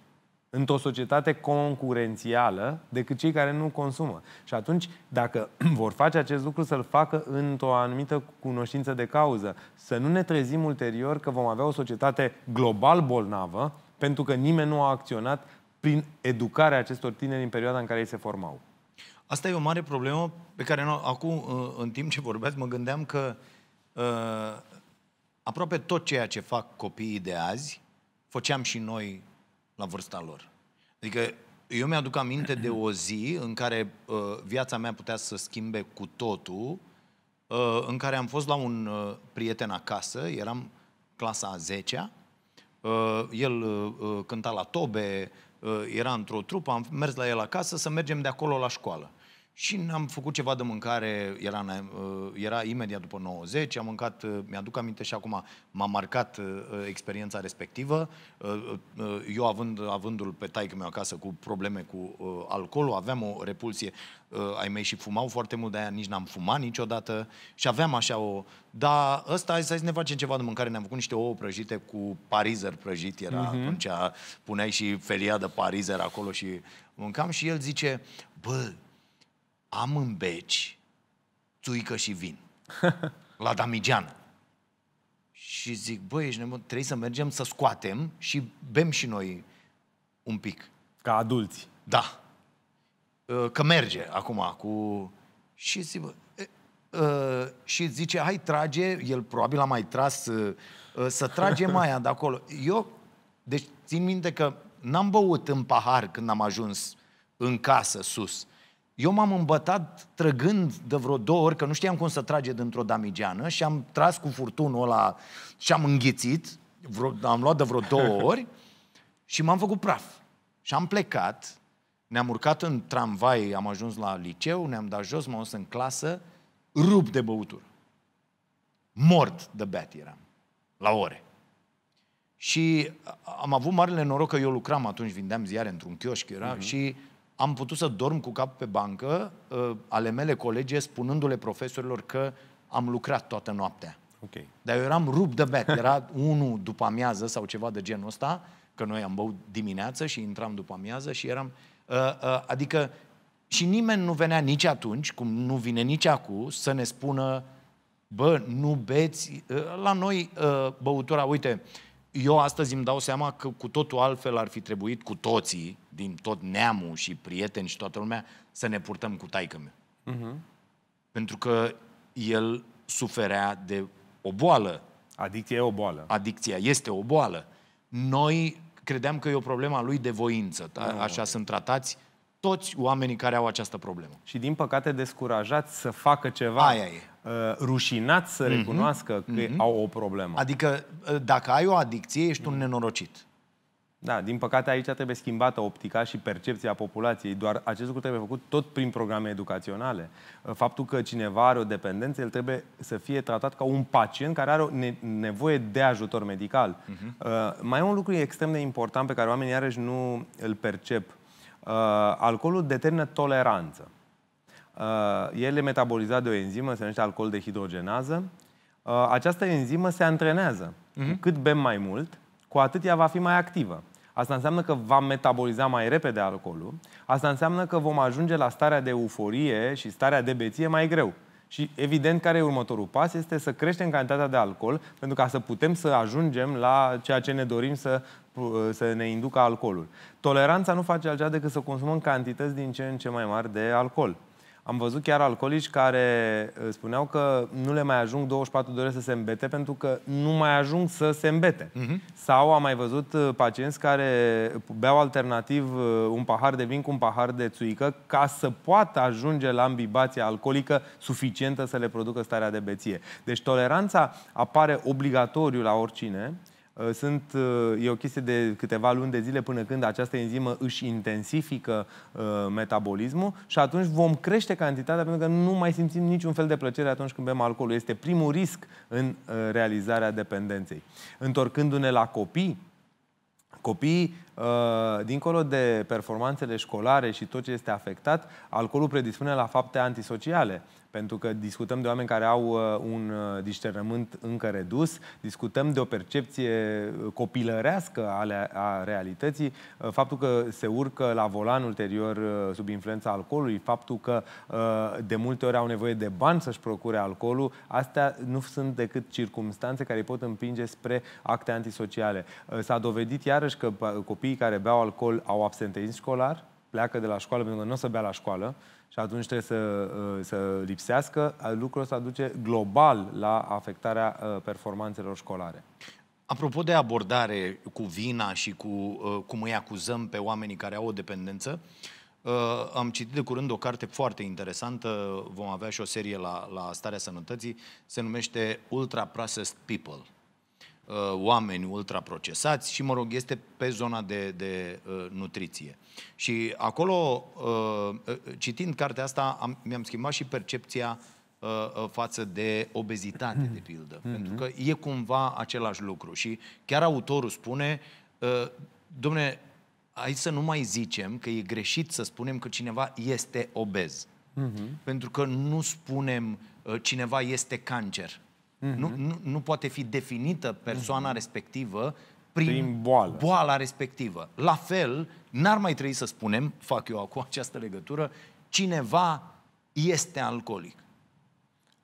într-o societate concurențială decât cei care nu consumă. Și atunci, dacă (clears throat) vor face acest lucru, să-l facă într-o anumită cunoștință de cauză. Să nu ne trezim ulterior că vom avea o societate global bolnavă, pentru că nimeni nu a acționat prin educarea acestor tineri în perioada în care ei se formau. Asta e o mare problemă pe care nu, acum, în timp ce vorbeați, mă gândeam că uh, aproape tot ceea ce fac copiii de azi făceam și noi la vârsta lor. Adică eu mi-aduc aminte de o zi în care uh, viața mea putea să schimbe cu totul, uh, în care am fost la un uh, prieten acasă, eram clasa a 10-a, uh, el uh, uh, cânta la tobe, uh, era într-o trupă, am mers la el acasă să mergem de acolo la școală și am făcut ceva de mâncare, era, uh, era imediat după 90, am mâncat, uh, mi-aduc aminte și acum, m-a marcat uh, experiența respectivă. Eu având, avându-l pe taică meu acasă cu probleme cu alcoolul, aveam o repulsie, ai mei și fumau foarte mult, de aia nici n-am fumat niciodată și aveam așa o... Dar ăsta, hai să ne facem ceva de mâncare, ne-am făcut niște ouă prăjite cu parizer prăjit, era uh-huh. atunci, puneai și felia de parizer acolo și mâncam și el zice, bă, am în beci țuică și vin (laughs) la Damigian. Și zic, băi, ești nebun, trebuie să mergem să scoatem și bem și noi un pic. Ca adulți. Da. Ă, că merge acum cu... Și zic, bă, ă, și zice, hai trage, el probabil a mai tras, ă, să trage (laughs) mai de acolo. Eu, deci țin minte că n-am băut în pahar când am ajuns în casă sus. Eu m-am îmbătat trăgând de vreo două ori, că nu știam cum să trage dintr-o damigeană și am tras cu furtunul ăla și am înghițit, vreo, am luat de vreo două (laughs) ori și m-am făcut praf. Și am plecat, ne-am urcat în tramvai, am ajuns la liceu, ne-am dat jos, m-am dus în clasă, rup de băutură. Mort de beat eram, la ore. Și am avut marele noroc că eu lucram atunci, vindeam ziare într-un chioșc, era, uh-huh. și am putut să dorm cu cap pe bancă uh, ale mele colege spunându-le profesorilor că am lucrat toată noaptea. Okay. Dar eu eram rupt de bet, era (laughs) unul după amiază sau ceva de genul ăsta, că noi am băut dimineață și intram după amiază și eram... Uh, uh, adică și nimeni nu venea nici atunci, cum nu vine nici acum, să ne spună bă, nu beți. Uh, la noi uh, băutura, uite, eu astăzi îmi dau seama că cu totul altfel ar fi trebuit cu toții, din tot neamul și prieteni și toată lumea, să ne purtăm cu taică meu. Uh-huh. Pentru că el suferea de o boală. Adicția e o boală. Adicția este o boală. Noi credeam că e o problemă a lui de voință. Uh-huh. așa sunt tratați toți oamenii care au această problemă. Și din păcate descurajați să facă ceva. Aia e. Uh, rușinați să mm-hmm. recunoască că mm-hmm. au o problemă. Adică uh, dacă ai o adicție, ești mm. un mhm. nenorocit. Da, din păcate aici trebuie schimbată optica și percepția populației. Doar acest lucru trebuie făcut tot prin programe educaționale. Uh, faptul că cineva are o dependență, el trebuie să fie tratat ca un pacient care are o nevoie de ajutor medical. Uh-huh. Uh, mai e un lucru extrem de important pe care oamenii iarăși nu îl percep. Uh, Uh, alcoolul determină toleranță. Uh, el e metabolizat de o enzimă, se numește alcool de hidrogenază. Uh, această enzimă se antrenează. Uh-huh. Mhm. Cu cât bem mai mult, cu atât ea va fi mai activă. Asta înseamnă că va metaboliza mai repede alcoolul. Asta înseamnă că vom ajunge la starea de euforie și starea de beție mai greu. Și evident care e următorul pas este să creștem cantitatea de alcool pentru ca să putem să ajungem la ceea ce ne dorim să, uh, să ne inducă alcoolul. Toleranța nu face altceva decât să consumăm cantități din ce în ce mai mari de alcool. Am văzut chiar alcoolici care uh, spuneau că nu le mai ajung 24 de ore să se îmbete pentru că nu mai ajung să se îmbete. Uh-huh. Sau am mai văzut uh, pacienți care beau alternativ uh, un pahar de vin cu un pahar de țuică ca să poată ajunge la ambibația alcoolică suficientă să le producă starea de beție. Deci toleranța apare obligatoriu la oricine Uh, sunt, uh, e o chestie de câteva luni de zile până când această enzimă își intensifică uh, metabolismul și atunci vom crește cantitatea pentru că nu mai simțim niciun fel de plăcere atunci când bem alcoolul. Este primul risc în uh, realizarea dependenței. Întorcându-ne la copii, copiii, uh, dincolo de performanțele școlare și tot ce este afectat, alcoolul predispune la fapte antisociale. Pentru că discutăm de oameni care au uh, un uh, discernământ încă redus, discutăm de o percepție uh, copilărească a realității, faptul că se urcă la volan ulterior sub influența alcoolului, faptul că de multe ori au nevoie de bani să-și procure alcoolul, astea nu sunt decât circumstanțe care îi pot împinge spre acte antisociale. S-a dovedit iarăși că copiii care beau alcool au absenteism școlar, pleacă de la școală pentru că nu o să bea la școală, și atunci trebuie să, uh, să lipsească. Uh, lucrul ăsta duce global la afectarea uh, performanțelor școlare. Apropo de abordare cu vina și cu cum îi acuzăm pe oamenii care au o dependență, am citit de curând o carte foarte interesantă, vom avea și o serie la, la Starea Sănătății, se numește Ultra Processed People – uh, oameni ultraprocesați și, mă rog, este pe zona de, de uh, nutriție. Și acolo, uh, uh citind cartea asta, am, mi-am schimbat și percepția uh, uh, față de obezitate, mm-hmm. de pildă. Mm-hmm. Pentru că e cumva același lucru. Și chiar autorul spune, domne, hai să nu mai zicem că e greșit să spunem că cineva este obez. Mm-hmm. Pentru că nu spunem cineva este cancer. Mm-hmm. Nu, mhm. nu, nu poate fi definită persoana mm-hmm. respectivă prin, prin boală. boala respectivă. La fel, n-ar mai trebui să spunem, fac eu acum această legătură, cineva este alcoolic.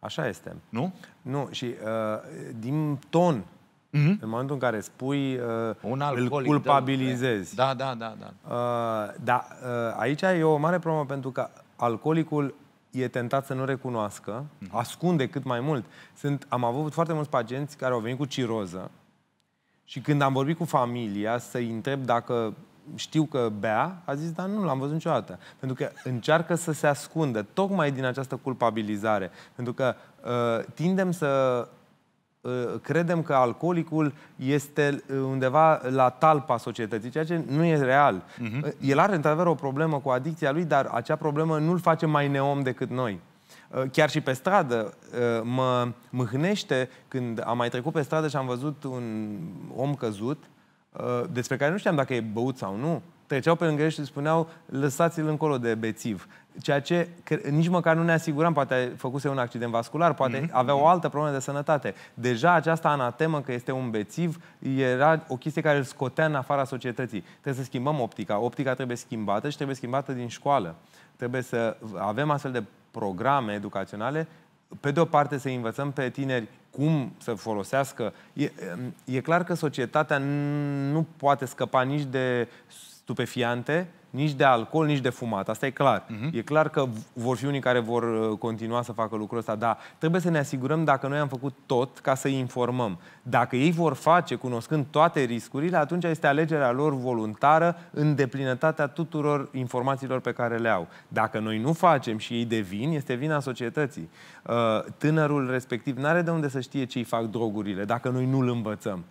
Așa este. Nu? Nu, și uh, din ton, mm-hmm. în momentul în care spui, uh, Un îl da. culpabilizezi. Da, da, da. Da, uh, da uh, aici e o mare problemă pentru că alcoolicul e tentat să nu recunoască, mhm. ascunde cât mai mult. Sunt, am avut foarte mulți pacienți care au venit cu ciroză și când am vorbit cu familia să-i întreb dacă știu că bea, a zis, dar nu l-am văzut niciodată. Pentru că încearcă să se ascundă, tocmai din această culpabilizare. Pentru că uh, tindem să Ă, credem că alcoolicul este ă, undeva la talpa societății, ceea ce nu e real. Uh-huh. El are într-adevăr o problemă cu adicția lui, dar acea problemă nu-l face mai neom decât noi chiar și pe stradă, mă mâhnește când am mai trecut pe stradă și am văzut un om căzut, despre care nu știam dacă e băut sau nu, treceau pe lângă el și spuneau lăsați-l încolo de bețiv. Ceea ce nici măcar nu ne asiguram, poate a făcuse un accident vascular, poate mm-hmm. avea o mhm. altă problemă de sănătate. Deja această anatemă că este un bețiv era o chestie care îl scotea în afara societății. Trebuie să schimbăm optica. Optica trebuie schimbată și trebuie schimbată din școală. Trebuie să avem astfel de programe educaționale pe de o parte să învățăm pe tineri cum să folosească. E, e clar că societatea nu poate scăpa nici de stupefiante, nici de alcool, nici de fumat. Asta e clar. Uh-huh. E clar că vor fi unii care vor uh, continua să facă lucrul ăsta, dar trebuie să ne asigurăm dacă noi am făcut tot ca să-i informăm. Dacă ei vor face, cunoscând toate riscurile, atunci este alegerea lor voluntară în deplinătatea tuturor informațiilor pe care le au. Dacă noi nu facem și ei devin, este vina societății. Uh, tânărul respectiv nu are de unde să știe ce îi fac drogurile dacă noi nu-l învățăm.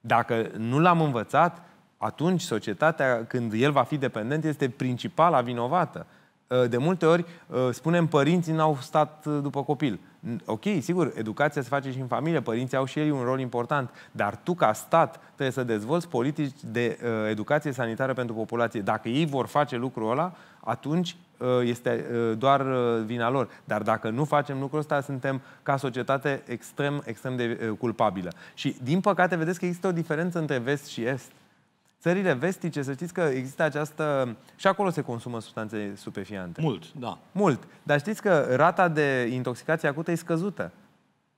Dacă nu l-am învățat, atunci societatea, când el va fi dependent, este principala vinovată. Ă, de multe ori ă, spunem părinții n-au stat ă, după copil. Ok, sigur, educația se face și în familie, părinții au și ei un rol important, dar tu ca stat trebuie să dezvolți politici de educație sanitară pentru populație. Dacă ei vor face lucrul ăla, atunci este doar vina lor. Dar dacă nu facem lucrul ăsta, suntem ca societate extrem, extrem de culpabilă. Și din păcate vedeți că există o diferență între vest și est. Țările vestice, să știți că există această... Și acolo se consumă substanțe stupefiante. Mult, da. Mult. Dar știți că rata de intoxicație acută e scăzută.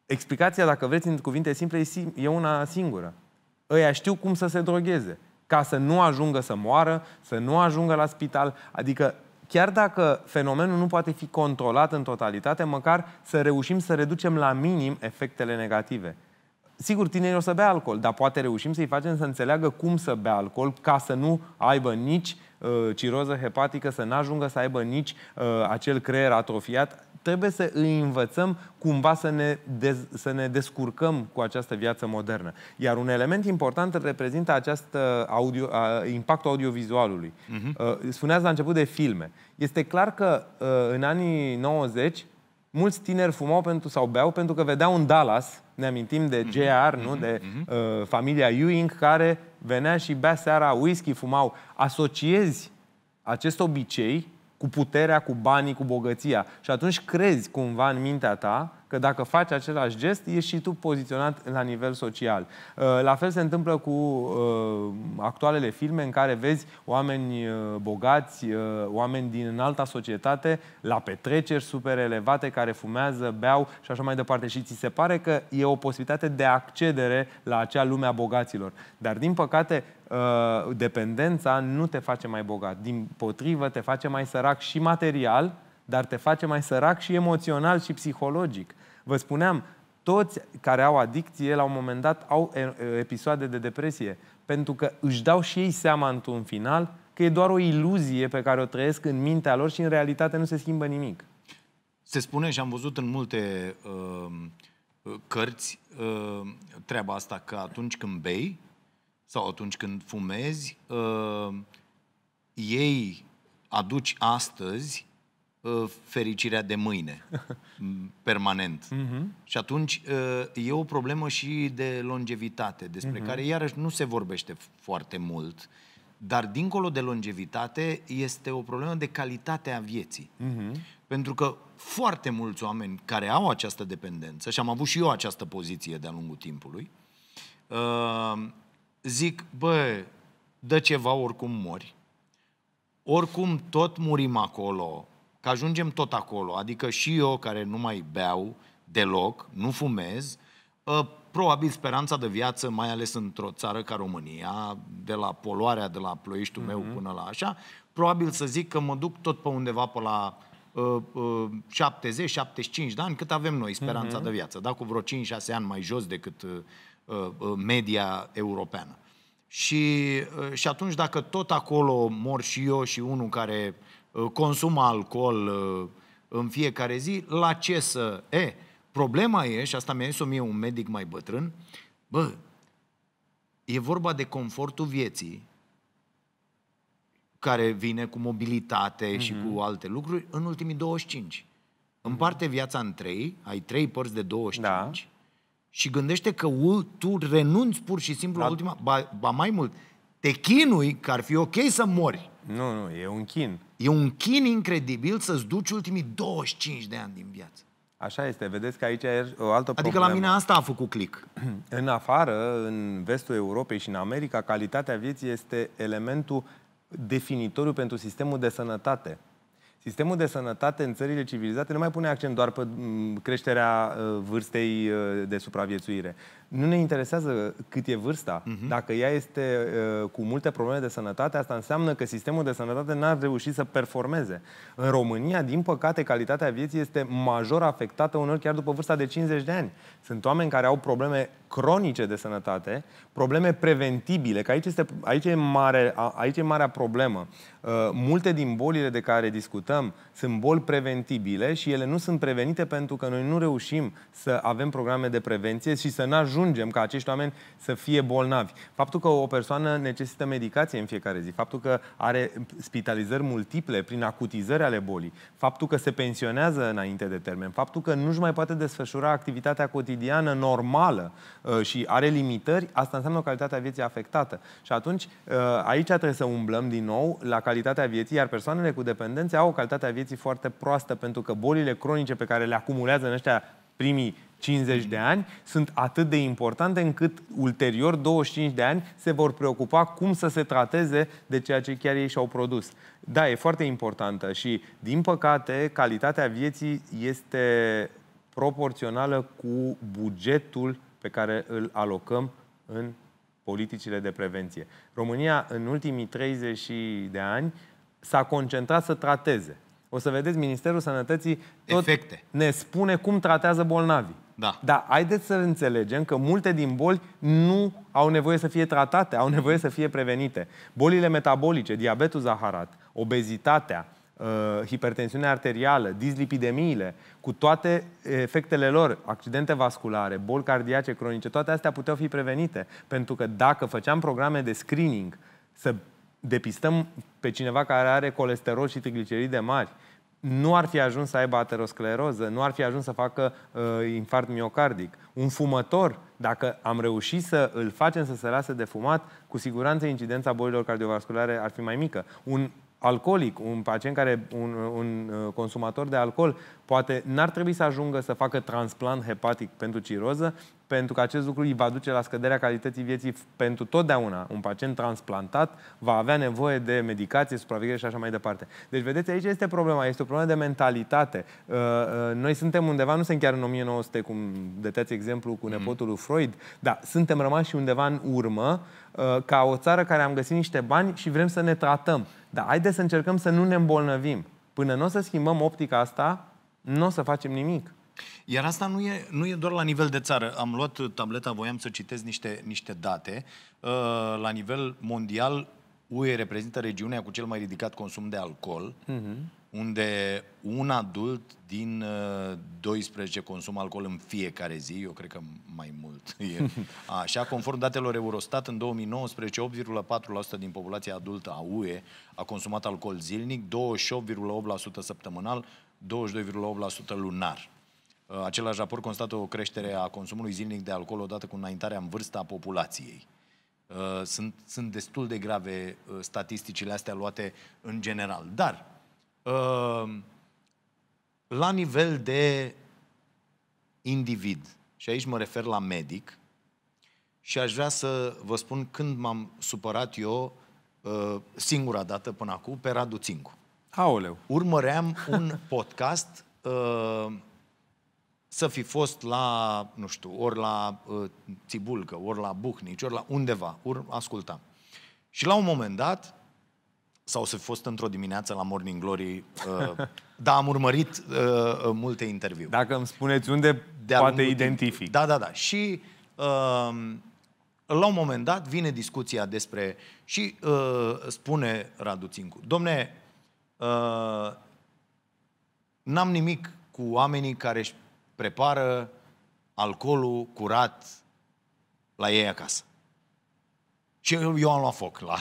Explicația, dacă vreți, în cuvinte simple, e una singură. Ăia știu cum să se drogheze, ca să nu ajungă să moară, să nu ajungă la spital. Adică, chiar dacă fenomenul nu poate fi controlat în totalitate, măcar să reușim să reducem la minim efectele negative. Sigur, tinerii o să bea alcool, dar poate reușim să-i facem să înțeleagă cum să bea alcool ca să nu aibă nici uh, ciroză hepatică, să nu ajungă să aibă nici uh, acel creier atrofiat. Trebuie să îi învățăm cumva să ne, dez- să ne descurcăm cu această viață modernă. Iar un element important reprezintă acest uh, audio, uh, impactul audiovizualului. Uh-huh. Uh, spuneați la început de filme. Este clar că uh, în anii 90 mulți tineri fumau pentru, sau beau pentru că vedeau în Dallas, ne amintim de mhm. JR, nu? Mhm, de mhm. uh, familia Ewing, care venea și bea seara whisky, fumau. Asociezi acest obicei cu puterea, cu banii, cu bogăția. Și atunci crezi cumva în mintea ta că dacă faci același gest, ești și tu poziționat la nivel social. Uh, la fel se întâmplă cu uh, actualele filme în care vezi oameni uh, bogați, oameni din înalta societate, la petreceri super elevate, care fumează, beau și așa mai departe. Și ți se pare că e o posibilitate de accedere la acea lume a bogaților. Dar, din păcate, dependența nu te face mai bogat. Din potrivă, te face mai sărac și material, dar te face mai sărac și emoțional și psihologic. Vă spuneam, toți care au adicție, la un moment dat, au episoade de depresie, pentru că își dau și ei seama într-un final că e doar o iluzie pe care o trăiesc în mintea lor și în realitate nu se schimbă nimic. Se spune și am văzut în multe uh, cărți uh, treaba asta că atunci când bei sau atunci când fumezi, uh, ei aduci astăzi Uh, fericirea de mâine, (laughs) permanent. Uh-huh. Și atunci uh, e o problemă și de longevitate, despre uh-huh. care iarăși nu se vorbește foarte mult, dar dincolo de longevitate este o problemă de calitate a vieții. Uh-huh. Pentru că foarte mulți oameni care au această dependență, și am avut și eu această poziție de-a lungul timpului, uh, zic, bă, dă ceva oricum mori, oricum tot murim acolo, că ajungem tot acolo. Adică și eu, care nu mai beau deloc, nu fumez, ă, probabil speranța de viață, mai ales într-o țară ca România, de la poluarea de la ploieștiul mm-hmm. meu mhm. până la așa, probabil să zic că mă duc tot pe undeva pe la uh, uh, 70-75 de ani, cât avem noi speranța mm-hmm. de viață, da? cu vreo 5-6 ani mai jos decât uh, uh, media europeană. Și, uh, și atunci, dacă tot acolo mor și eu și unul care Uh, consumă alcool uh, în fiecare zi, la ce să... E, problema e, și asta mi-a zis-o mie un medic mai bătrân, bă, e vorba de confortul vieții, care vine cu mobilitate mm-hmm. și mhm. cu alte lucruri, în ultimii 25. Împarte mhm. viața în trei, ai trei părți de 25 da. și gândește că tu renunți pur și simplu la, la ultima, ba, ba mai mult, te chinui că ar fi ok să mori. Nu, nu, e un chin. E un chin incredibil să-ți duci ultimii 25 de ani din viață. Așa este, vedeți că aici e o altă Adică problemă. la mine asta a făcut click. (clears throat) În afară, în vestul Europei și în America, calitatea vieții este elementul definitoriu pentru sistemul de sănătate. Sistemul de sănătate în țările civilizate nu mai pune accent doar pe creșterea uh, vârstei uh, de supraviețuire. Nu ne interesează cât e vârsta. Uh-huh. Dacă ea este uh, cu multe probleme de sănătate, asta înseamnă că sistemul de sănătate n-a reușit să performeze. În România, din păcate, calitatea vieții este major afectată uneori chiar după vârsta de 50 de ani. Sunt oameni care au probleme cronice de sănătate, probleme preventibile, că aici, este, aici, e, mare, aici e marea problemă. Uh, multe din bolile de care discutăm sunt boli preventibile și ele nu sunt prevenite pentru că noi nu reușim să avem programe de prevenție și să ne ajungem ajungem ca acești oameni să fie bolnavi. Faptul că o persoană necesită medicație în fiecare zi, faptul că are spitalizări multiple prin acutizări ale bolii, faptul că se pensionează înainte de termen, faptul că nu-și mai poate desfășura activitatea cotidiană normală uh, și are limitări, asta înseamnă o calitatea vieții afectată. Și atunci uh, aici trebuie să umblăm din nou la calitatea vieții, iar persoanele cu dependențe au o calitate a vieții foarte proastă pentru că bolile cronice pe care le acumulează în ăștia primii 50 de ani sunt atât de importante încât ulterior 25 de ani se vor preocupa cum să se trateze de ceea ce chiar ei și-au produs. Da, e foarte importantă și, din păcate, calitatea vieții este proporțională cu bugetul pe care îl alocăm în politicile de prevenție. România, în ultimii 30 de ani, s-a concentrat să trateze o să vedeți Ministerul Sănătății tot Efecte. ne spune cum tratează bolnavii. Da. Dar haideți să înțelegem că multe din boli nu au nevoie să fie tratate, au nevoie să fie prevenite. Bolile metabolice, diabetul zaharat, obezitatea, uh, hipertensiunea arterială, dislipidemiile, cu toate efectele lor, accidente vasculare, boli cardiace cronice, toate astea puteau fi prevenite. Pentru că dacă făceam programe de screening, să depistăm pe cineva care are colesterol și trigliceride mari, nu ar fi ajuns să aibă ateroscleroză, nu ar fi ajuns să facă uh, infarct miocardic. Un fumător, dacă am reușit să îl facem să se lase de fumat, cu siguranță incidența bolilor cardiovasculare ar fi mai mică. Un alcoolic, un pacient care, un, un uh, consumator de alcool, poate n-ar trebui să ajungă să facă transplant hepatic pentru ciroză, pentru că acest lucru îi va duce la scăderea calității vieții pentru totdeauna. Un pacient transplantat va avea nevoie de medicație, supraveghere și așa mai departe. Deci, vedeți, aici este problema, este o problemă de mentalitate. Uh, uh, noi suntem undeva, nu suntem chiar în 1900, cum dăteați exemplu cu mm-hmm. nepotul lui Freud, dar suntem rămași undeva în urmă Uh, ca o țară care am găsit niște bani și vrem să ne tratăm. Dar haideți să încercăm să nu ne îmbolnăvim. Până nu o să schimbăm optica asta, nu o să facem nimic. Iar asta nu e, nu e doar la nivel de țară. Am luat tableta, voiam să citesc niște, niște date. Uh, la nivel mondial, UE reprezintă regiunea cu cel mai ridicat consum de alcool. Uh-huh unde un adult din 12 uh, consumă alcool în fiecare zi, eu cred că mai mult (laughs) e. Așa, conform datelor Eurostat, în 2019, 8,4% din populația adultă a UE a consumat alcool zilnic, 28,8% săptămânal, 22,8% lunar. Uh, același raport constată o creștere a consumului zilnic de alcool odată cu înaintarea în vârstă a populației. Uh, sunt, sunt destul de grave statisticile astea luate în general. Dar Ehm, la nivel de individ, și aici mă refer la medic, și aș vrea să vă spun când m-am supărat eu eh, singura dată până acum pe Radu Țincu. Aoleu. Urmăream (laughs) un podcast ehm, să fi fost la, nu știu, ori la uh, eh, Țibulcă, ori la Buhnici, ori la undeva, ori ascultam. Și la un moment dat, sau să fi fost într-o dimineață la Morning Glory, uh, (laughs) dar am urmărit uh, uh, multe interviuri. Dacă îmi spuneți unde, de poate identific. Da, da, da. Și uh, la un moment dat vine discuția despre... Și uh, spune Radu Țincu, domne, uh, n-am nimic cu oamenii care își prepară alcoolul curat la ei acasă. Și eu am luat foc la...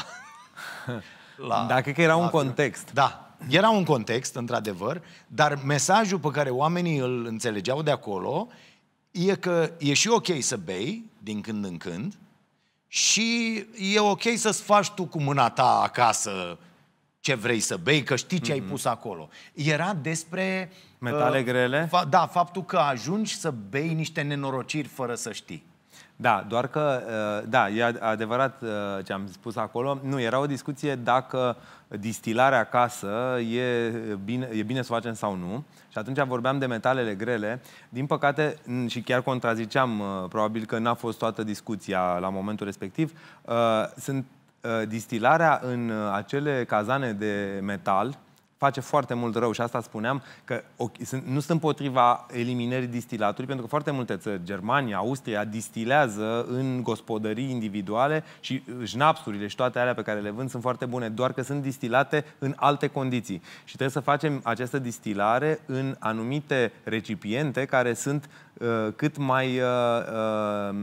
(laughs) la... Dacă că era un context. Da, era un context, într-adevăr, dar mesajul pe care oamenii îl înțelegeau de acolo e că e și ok să bei din când în când și e ok să-ți faci tu cu mâna ta acasă ce vrei să bei, că știi ce mm-hmm. ai mhm. pus acolo. Era despre... Metale uh, grele? Fa- da, faptul că ajungi să bei niște nenorociri fără să știi. Da, doar că, uh, da, e adevărat uh, ce am spus acolo. Nu, era o discuție dacă distilarea acasă e bine, e bine să o facem sau nu. Și atunci vorbeam de metalele grele. Din păcate, și chiar contraziceam, uh, probabil că n-a fost toată discuția la momentul respectiv, sunt distilarea în acele cazane de metal, face foarte mult rău și asta spuneam că nu sunt împotriva eliminării distilatului, pentru că foarte multe țări, Germania, Austria, distilează în gospodării individuale și jnapsurile uh, și toate alea pe care le vând sunt foarte bune, doar că sunt distilate în alte condiții. Și trebuie să facem această distilare în anumite recipiente care sunt uh, cât mai uh, uh,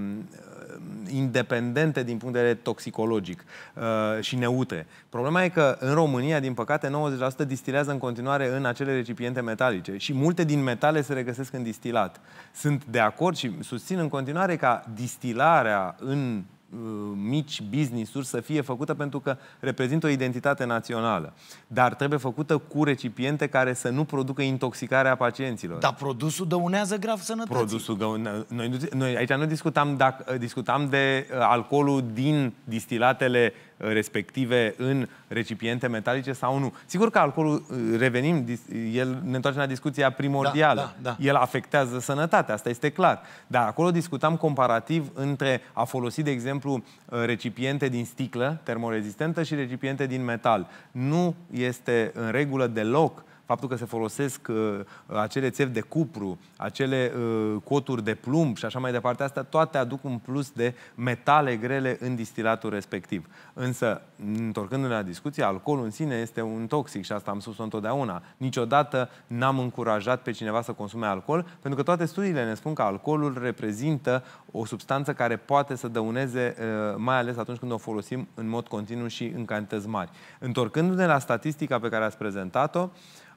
Uh, independente din punct de vedere toxicologic uh, și neutre. Problema e că în România, din păcate, 90% distilează în continuare în acele recipiente metalice și multe din metale se regăsesc în distilat. Sunt de acord și susțin în continuare ca distilarea în Uh, mici business-uri să fie făcută pentru că reprezintă o identitate națională. Dar trebuie făcută cu recipiente care să nu producă intoxicarea pacienților. Dar produsul dăunează grav sănătății. Produsul dăunează. Noi, noi aici nu discutam, dacă, discutam de uh, alcoolul din distilatele Uh, respective în recipiente metalice sau nu. Sigur că alcoolul, uh, revenim, el ne întoarce la discuția primordială. Da, da, da. El afectează sănătatea, asta este clar. Dar acolo discutam comparativ între a folosi, de exemplu, uh, recipiente din sticlă termorezistentă și recipiente din metal. Nu este în regulă deloc faptul că se folosesc uh, acele țevi de cupru acele uh, coturi de plumb și așa mai departe, asta toate aduc un plus de metale grele în distilatul respectiv. Însă, întorcându-ne la discuție, alcoolul în sine este un toxic și asta am spus întotdeauna. Niciodată n-am încurajat pe cineva să consume alcool, pentru că toate studiile ne spun că alcoolul reprezintă o substanță care poate să dăuneze, uh, mai ales atunci când o folosim în mod continuu și în cantități mari. Întorcându-ne la statistica pe care ați prezentat-o,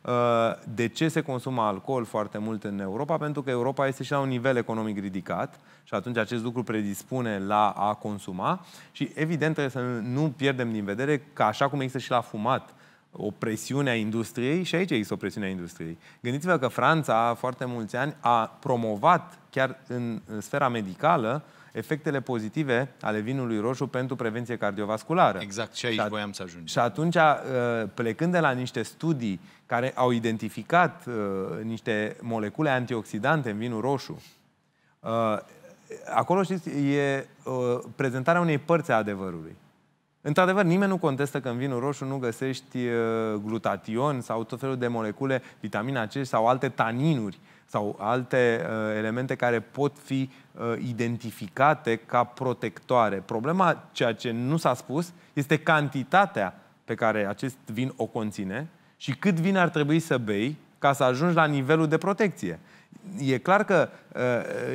uh, de ce se consumă alcool foarte mult în Europa? Europa, pentru că Europa este și la un nivel economic ridicat și atunci acest lucru predispune la a consuma și evident trebuie să nu pierdem din vedere că așa cum există și la fumat o presiune a industriei și aici există o presiune a industriei. Gândiți-vă că Franța foarte mulți ani a promovat chiar în, în sfera medicală uh, efectele pozitive ale vinului roșu pentru prevenție cardiovasculară. Exact, și aici și voiam să ajungem. Și atunci, uh, plecând de la niște studii care au identificat uh, niște molecule antioxidante în vinul roșu, uh, acolo, știți, e prezentarea unei părți a adevărului. Într-adevăr, nimeni nu contestă că în vinul roșu nu găsești uh, glutation sau tot felul de molecule, vitamina C sau alte taninuri sau alte uh, elemente care pot fi uh, identificate ca protectoare. Problema, ceea ce nu s-a spus, este cantitatea pe care acest vin o conține și cât vin ar trebui să bei ca să ajungi la nivelul de protecție. E clar că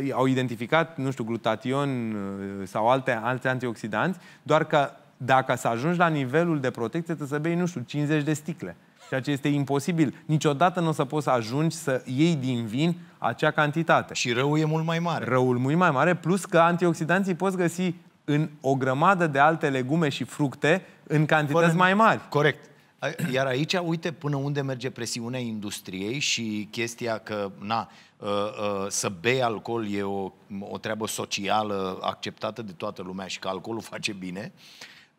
uh, au identificat, nu știu, glutation uh, sau alte, alte antioxidanți, doar că dacă să ajungi la nivelul de protecție, trebuie să bei, nu știu, 50 de sticle. Ceea ce este imposibil. Niciodată nu o să poți să ajungi să iei din vin acea cantitate. Și răul e mult mai mare. Răul mult mai mare, plus că antioxidanții poți găsi în o grămadă de alte legume și fructe în cantități Fără... mai mari. Corect. Iar aici, uite până unde merge presiunea industriei și chestia că, na, ă, ă, să bei alcool e o, o treabă socială acceptată de toată lumea și că alcoolul face bine.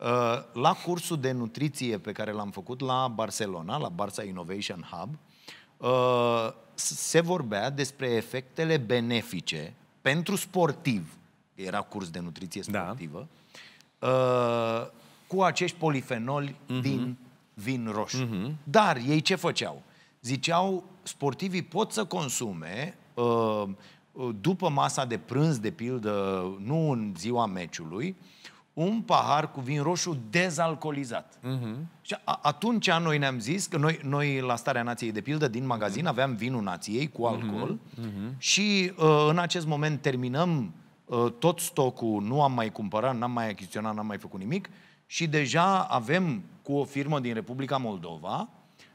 Uh, la cursul de nutriție pe care l-am făcut la Barcelona, la Barça Innovation Hub, uh, se vorbea despre efectele benefice pentru sportiv, era curs de nutriție da. sportivă, da. cu acești polifenoli uh-huh. din vin roșu. Uh-huh. Dar ei ce făceau? Ziceau, sportivii pot să consume după masa de prânz, de pildă, nu în ziua meciului, uh, un pahar cu vin roșu dezalcoolizat. Uh-huh. Și atunci noi ne-am zis că noi, noi la Starea Nației, de pildă, din magazin uh-huh. aveam vinul nației cu mhm. alcool uh-huh. Uh-huh. și uh, în acest moment terminăm uh, tot stocul, nu am mai cumpărat, n-am mai achiziționat, n-am mai făcut nimic și deja avem cu o firmă din Republica Moldova,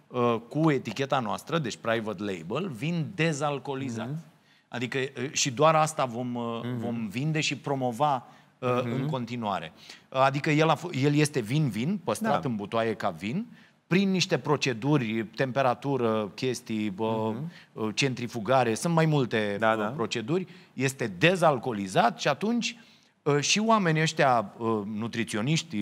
uh, cu eticheta noastră, deci private label, vin dezalcoolizat. Uh-huh. Adică uh, și doar asta vom, uh, uh-huh. vom vinde și promova uh, huh în mhm. continuare. Uh, adică el, a f- el este vin-vin, păstrat da. în butoaie ca vin, prin niște proceduri, temperatură, chestii, bă, uh, mhm. uh-huh. centrifugare, sunt mai multe da, uh, da. proceduri, este dezalcoolizat și atunci și oamenii ăștia, nutriționiști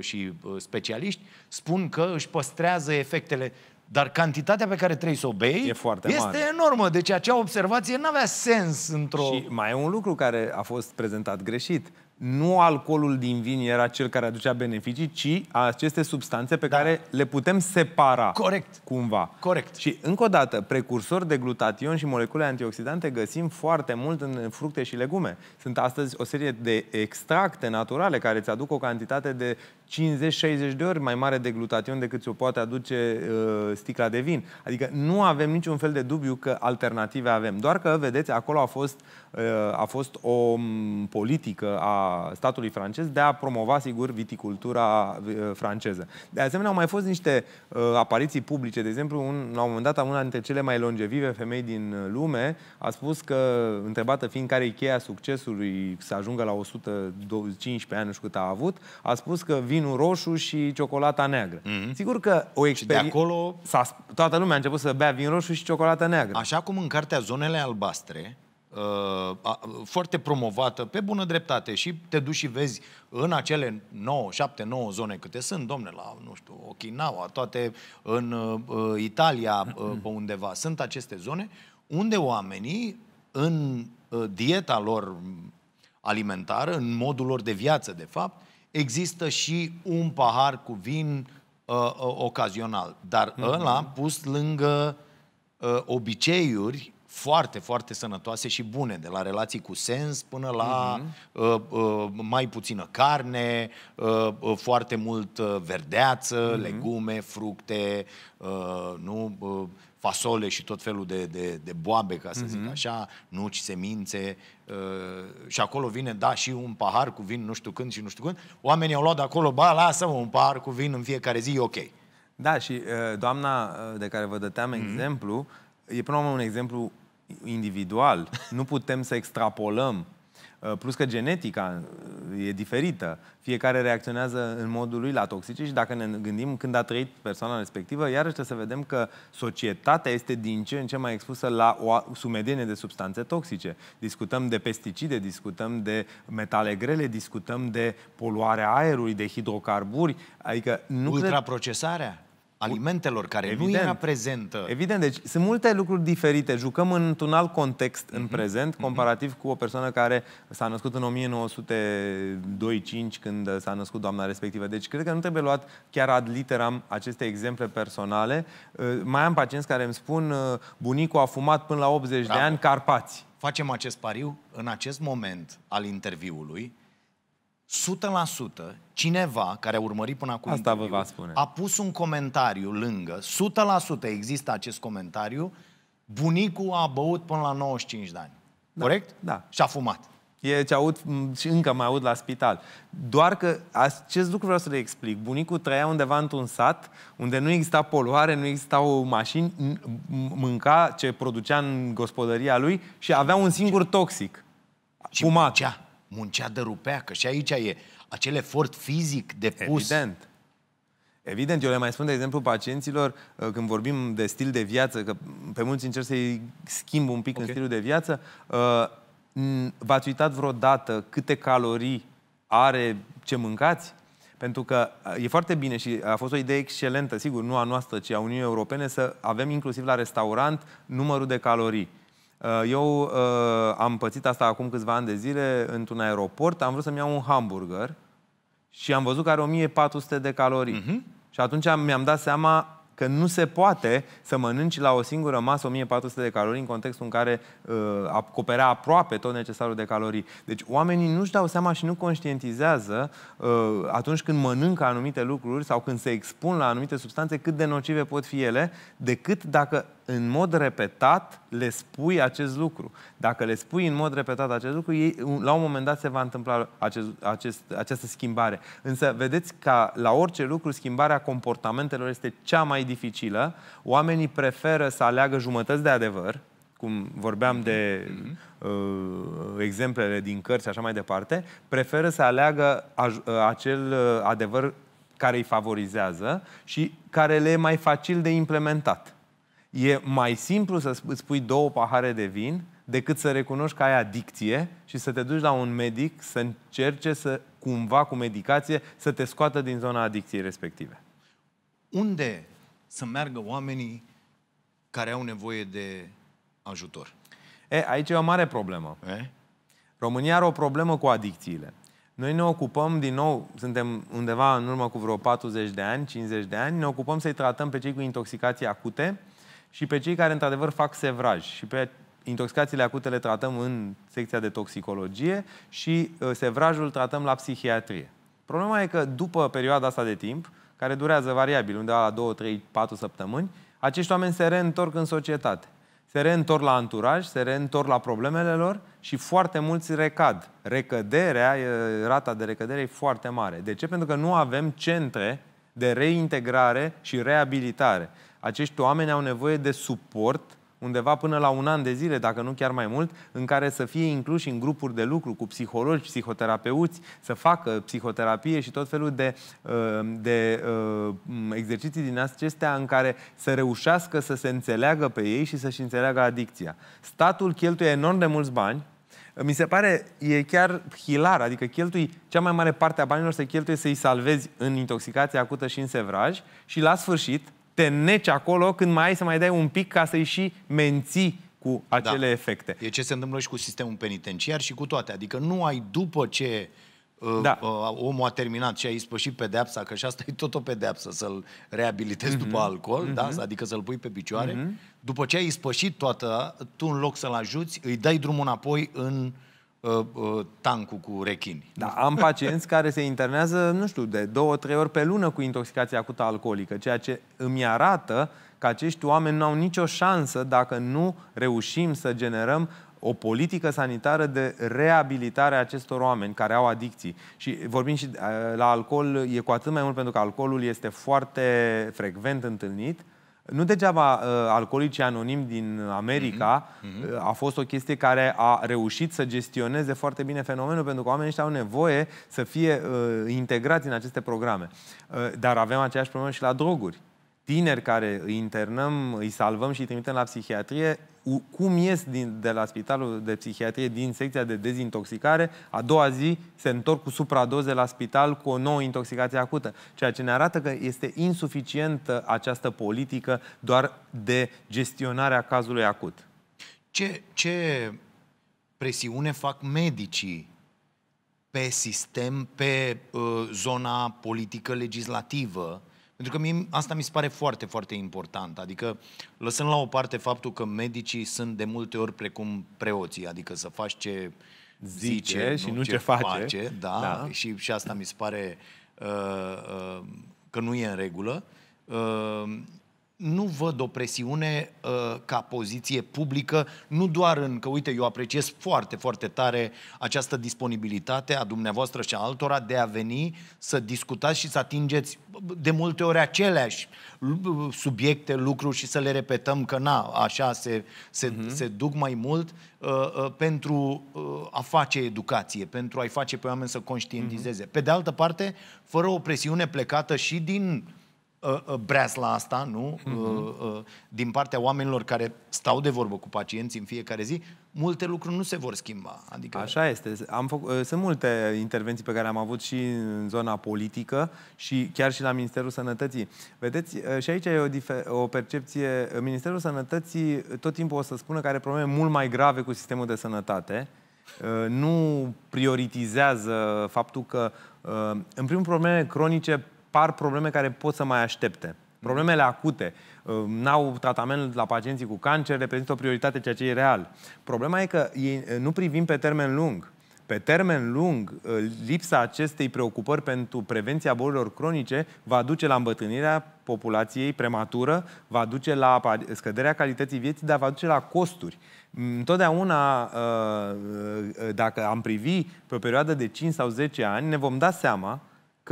și specialiști, spun că își păstrează efectele, dar cantitatea pe care trebuie să o bei e foarte este mare. enormă. Deci acea observație nu avea sens într-o... Și mai e un lucru care a fost prezentat greșit nu alcoolul din vin era cel care aducea beneficii, ci aceste substanțe pe da. care le putem separa. Corect. Cumva. Corect. Și, încă o dată, precursori de glutation și molecule antioxidante găsim foarte mult în fructe și legume. Sunt astăzi o serie de extracte naturale care îți aduc o cantitate de 50-60 de ori mai mare de glutation decât ți-o poate aduce uh, sticla de vin. Adică nu avem niciun fel de dubiu că alternative avem. Doar că, vedeți, acolo a fost, uh, a fost o politică a statului francez de a promova, sigur, viticultura uh, franceză. De asemenea, au mai fost niște uh, apariții publice. De exemplu, un, la un moment dat, una dintre cele mai longevive femei din lume a spus că, întrebată fiind care e cheia succesului să ajungă la 115 ani, nu știu cât a avut, a spus că vin vinul roșu și ciocolata neagră. Mm-hmm. Sigur că o experiență... de acolo... Toată lumea a început să bea vin roșu și ciocolata neagră. Așa cum în cartea Zonele Albastre, uh, a, foarte promovată, pe bună dreptate, și te duci și vezi în acele 9, 7, 9 zone câte sunt, domne, la, nu știu, Okinawa, toate în uh, Italia, uh, pe undeva, sunt aceste zone unde oamenii, în uh, dieta lor alimentară, în modul lor de viață, de fapt, există și un pahar cu vin uh, uh, ocazional. Dar uh-huh. ăla pus lângă uh, obiceiuri foarte, foarte sănătoase și bune, de la relații cu sens până la uh-huh. uh, uh, mai puțină carne, uh, uh, foarte mult uh, verdeață, uh-huh. legume, fructe, uh, nu... Uh, fasole și tot felul de, de, de boabe, ca să mm-hmm. zic mhm. așa, nuci, semințe uh, și acolo vine, da, și un pahar cu vin nu știu când și nu știu când. Oamenii au luat de acolo, ba, lasă un pahar cu vin în fiecare zi, e ok. Da, și uh, doamna uh, de care vă dăteam mm-hmm. exemplu, e până la urmă un exemplu individual. (laughs) Nu putem să extrapolăm Uh, plus că genetica uh, e diferită. Fiecare reacționează în modul lui la toxice și dacă ne gândim când a trăit persoana respectivă, iarăși trebuie să vedem că societatea este din ce în ce mai expusă la o sumedenie de substanțe toxice. Discutăm de pesticide, discutăm de metale grele, discutăm de poluarea aerului, de hidrocarburi. Adică nu Ultraprocesarea? Cred alimentelor care evident, nu era prezentă. Evident, deci sunt multe lucruri diferite. Jucăm într-un alt context în mhm. prezent, mhm. comparativ cu o persoană care s-a născut în 1902-5, când s-a născut doamna respectivă. Deci cred că nu trebuie luat chiar ad literam aceste exemple personale. Uh, mai am pacienți care îmi spun uh, bunicul a fumat până la 80 Bravo. de ani carpați. Facem acest pariu în acest moment al interviului 100% cineva care a urmărit până acum Asta vă va spune. a pus un comentariu lângă, 100% există acest comentariu, bunicul a băut până la 95 de ani. Da. Corect? Da. Și a fumat. E ce aud și încă mai aud la spital. Doar că acest lucru vreau să le explic. Bunicul trăia undeva într-un sat unde nu exista poluare, nu existau mașini, mânca ce producea în gospodăria lui și avea un singur toxic. Și pumacea muncea de rupeacă și aici e acel efort fizic depus. Evident. Evident, eu le mai spun, de exemplu, pacienților, uh, când vorbim de stil de viață, că pe mulți încerc să-i schimb un pic okay. în stilul de viață, uh, v-ați uitat vreodată câte calorii are ce mâncați? Pentru că uh, e foarte bine și a fost o idee excelentă, sigur, nu a noastră, ci a Uniunii Europene, să avem inclusiv la restaurant numărul de calorii. Uh, eu uh, am pățit asta acum câțiva ani de zile într-un aeroport, am vrut să-mi iau un hamburger și am văzut că are 1400 de calorii. Mm-hmm. Și atunci mi-am dat seama că nu se poate să mănânci la o singură masă 1400 de calorii în contextul în care uh, acoperea aproape tot necesarul de calorii. Deci oamenii nu-și dau seama și nu conștientizează uh, atunci când mănâncă anumite lucruri sau când se expun la anumite substanțe cât de nocive pot fi ele, decât dacă în mod repetat le spui acest lucru. Dacă le spui în mod repetat acest lucru, ei, la un moment dat se va întâmpla acest, acest, această schimbare. Însă vedeți că la orice lucru schimbarea comportamentelor este cea mai dificilă. Oamenii preferă să aleagă jumătăți de adevăr, cum vorbeam de mm-hmm. uh, exemplele din cărți și așa mai departe, preferă să aleagă aj- uh, acel uh, adevăr care îi favorizează și care le e mai facil de implementat. E mai simplu să îți pui două pahare de vin decât să recunoști că ai adicție și să te duci la un medic să încerce să cumva cu medicație să te scoată din zona adicției respective. Unde să meargă oamenii care au nevoie de ajutor? E, aici e o mare problemă. E? România are o problemă cu adicțiile. Noi ne ocupăm, din nou, suntem undeva în urmă cu vreo 40 de ani, 50 de ani, ne ocupăm să-i tratăm pe cei cu intoxicații acute, și pe cei care într-adevăr fac sevraj și pe intoxicațiile acute le tratăm în secția de toxicologie și uh, sevrajul tratăm la psihiatrie. Problema e că după perioada asta de timp, care durează variabil, undeva la 2, 3, 4 săptămâni, acești oameni se reîntorc în societate. Se reîntorc la anturaj, se reîntorc la problemele lor și foarte mulți recad. Recăderea, rata de recădere e foarte mare. De ce? Pentru că nu avem centre de reintegrare și reabilitare acești oameni au nevoie de suport undeva până la un an de zile, dacă nu chiar mai mult, în care să fie incluși în grupuri de lucru cu psihologi, psihoterapeuți, să facă psihoterapie și tot felul de, uh, de uh, exerciții din acestea în care să reușească să se înțeleagă pe ei și să-și înțeleagă adicția. Statul cheltuie enorm de mulți bani mi se pare, e chiar hilar, adică cheltui, cea mai mare parte a banilor se cheltuie să-i salvezi în intoxicație acută și în sevraj și la sfârșit te neci acolo când mai ai să mai dai un pic ca să-i și menții cu acele da. efecte. E ce se întâmplă și cu sistemul penitenciar și cu toate. Adică nu ai după ce uh, da. uh, omul a terminat și a ispășit pedeapsa, că și asta e tot o pedeapsă, să-l reabilitezi mm-hmm. după mhm. alcool, mm-hmm. da? Mhm. adică să-l pui pe picioare. Mm-hmm. După ce ai ispășit toată, tu în loc să-l ajuți, îi dai drumul înapoi în uh, uh, uh, tancul cu rechini. Da, am pacienți care se internează, nu știu, de două, trei ori pe lună cu intoxicație acută alcoolică, ceea ce îmi arată că acești oameni nu au nicio șansă dacă nu reușim să generăm o politică sanitară de reabilitare a acestor oameni care au adicții. Și vorbim și uh, la alcool, e cu atât mai mult pentru că alcoolul este foarte frecvent întâlnit nu degeaba uh, alcoolicii anonimi din America mm-hmm. Mm-hmm. Uh, mhm. a fost o chestie care a reușit să gestioneze foarte bine fenomenul, pentru că oamenii ăștia au nevoie să fie uh, integrați în aceste programe. Uh, dar avem aceeași problemă și la droguri. Tineri care îi internăm, îi salvăm și îi trimitem la psihiatrie, cum ies din, de la spitalul de psihiatrie din secția de dezintoxicare, a doua zi se întorc cu supradoze la spital cu o nouă intoxicație acută, ceea ce ne arată că este insuficientă uh, această politică doar de gestionarea cazului acut. Ce, ce presiune fac medicii pe sistem, pe uh, zona politică legislativă pentru că mie asta mi se pare foarte, foarte important. Adică, lăsând la o parte faptul că medicii sunt de multe ori precum preoții, adică să faci ce zice, zice și nu, nu ce, ce face. face da, da. Și, și asta mi se pare uh, uh, că nu e în regulă. Uh, nu văd o presiune uh, ca poziție publică, nu doar în că, uite, eu apreciez foarte, foarte tare această disponibilitate a dumneavoastră și a altora de a veni să discutați și să atingeți de multe ori aceleași subiecte, lucruri și să le repetăm că, na, așa se, se, uh-huh. se duc mai mult uh, uh, pentru uh, a face educație, pentru a-i face pe oameni să conștientizeze. Uh-huh. Pe de altă parte, fără o presiune plecată și din uh, Uh, uh, la asta, nu? Uh-huh. Din partea oamenilor care stau de vorbă cu pacienții în fiecare zi, multe lucruri nu se vor schimba. Adică... Așa este. Am făc... Sunt multe intervenții pe care am avut și în zona politică și chiar și la Ministerul Sănătății. Vedeți, și aici e o, dife... o percepție. Ministerul Sănătății tot timpul o să spună că are probleme mult mai grave cu sistemul de sănătate nu prioritizează faptul că, în primul probleme cronice par probleme care pot să mai aștepte. Problemele acute, uh, n-au tratament la pacienții cu cancer, reprezintă o prioritate, ceea ce e real. Problema e că ei uh, nu privim pe termen lung. Pe termen lung, uh, lipsa acestei preocupări pentru prevenția bolilor cronice va duce la îmbătrânirea populației prematură, va duce la scăderea calității vieții, dar va duce la costuri. Mm, întotdeauna, dacă am privi pe o perioadă de 5 sau 10 ani, ne vom da seama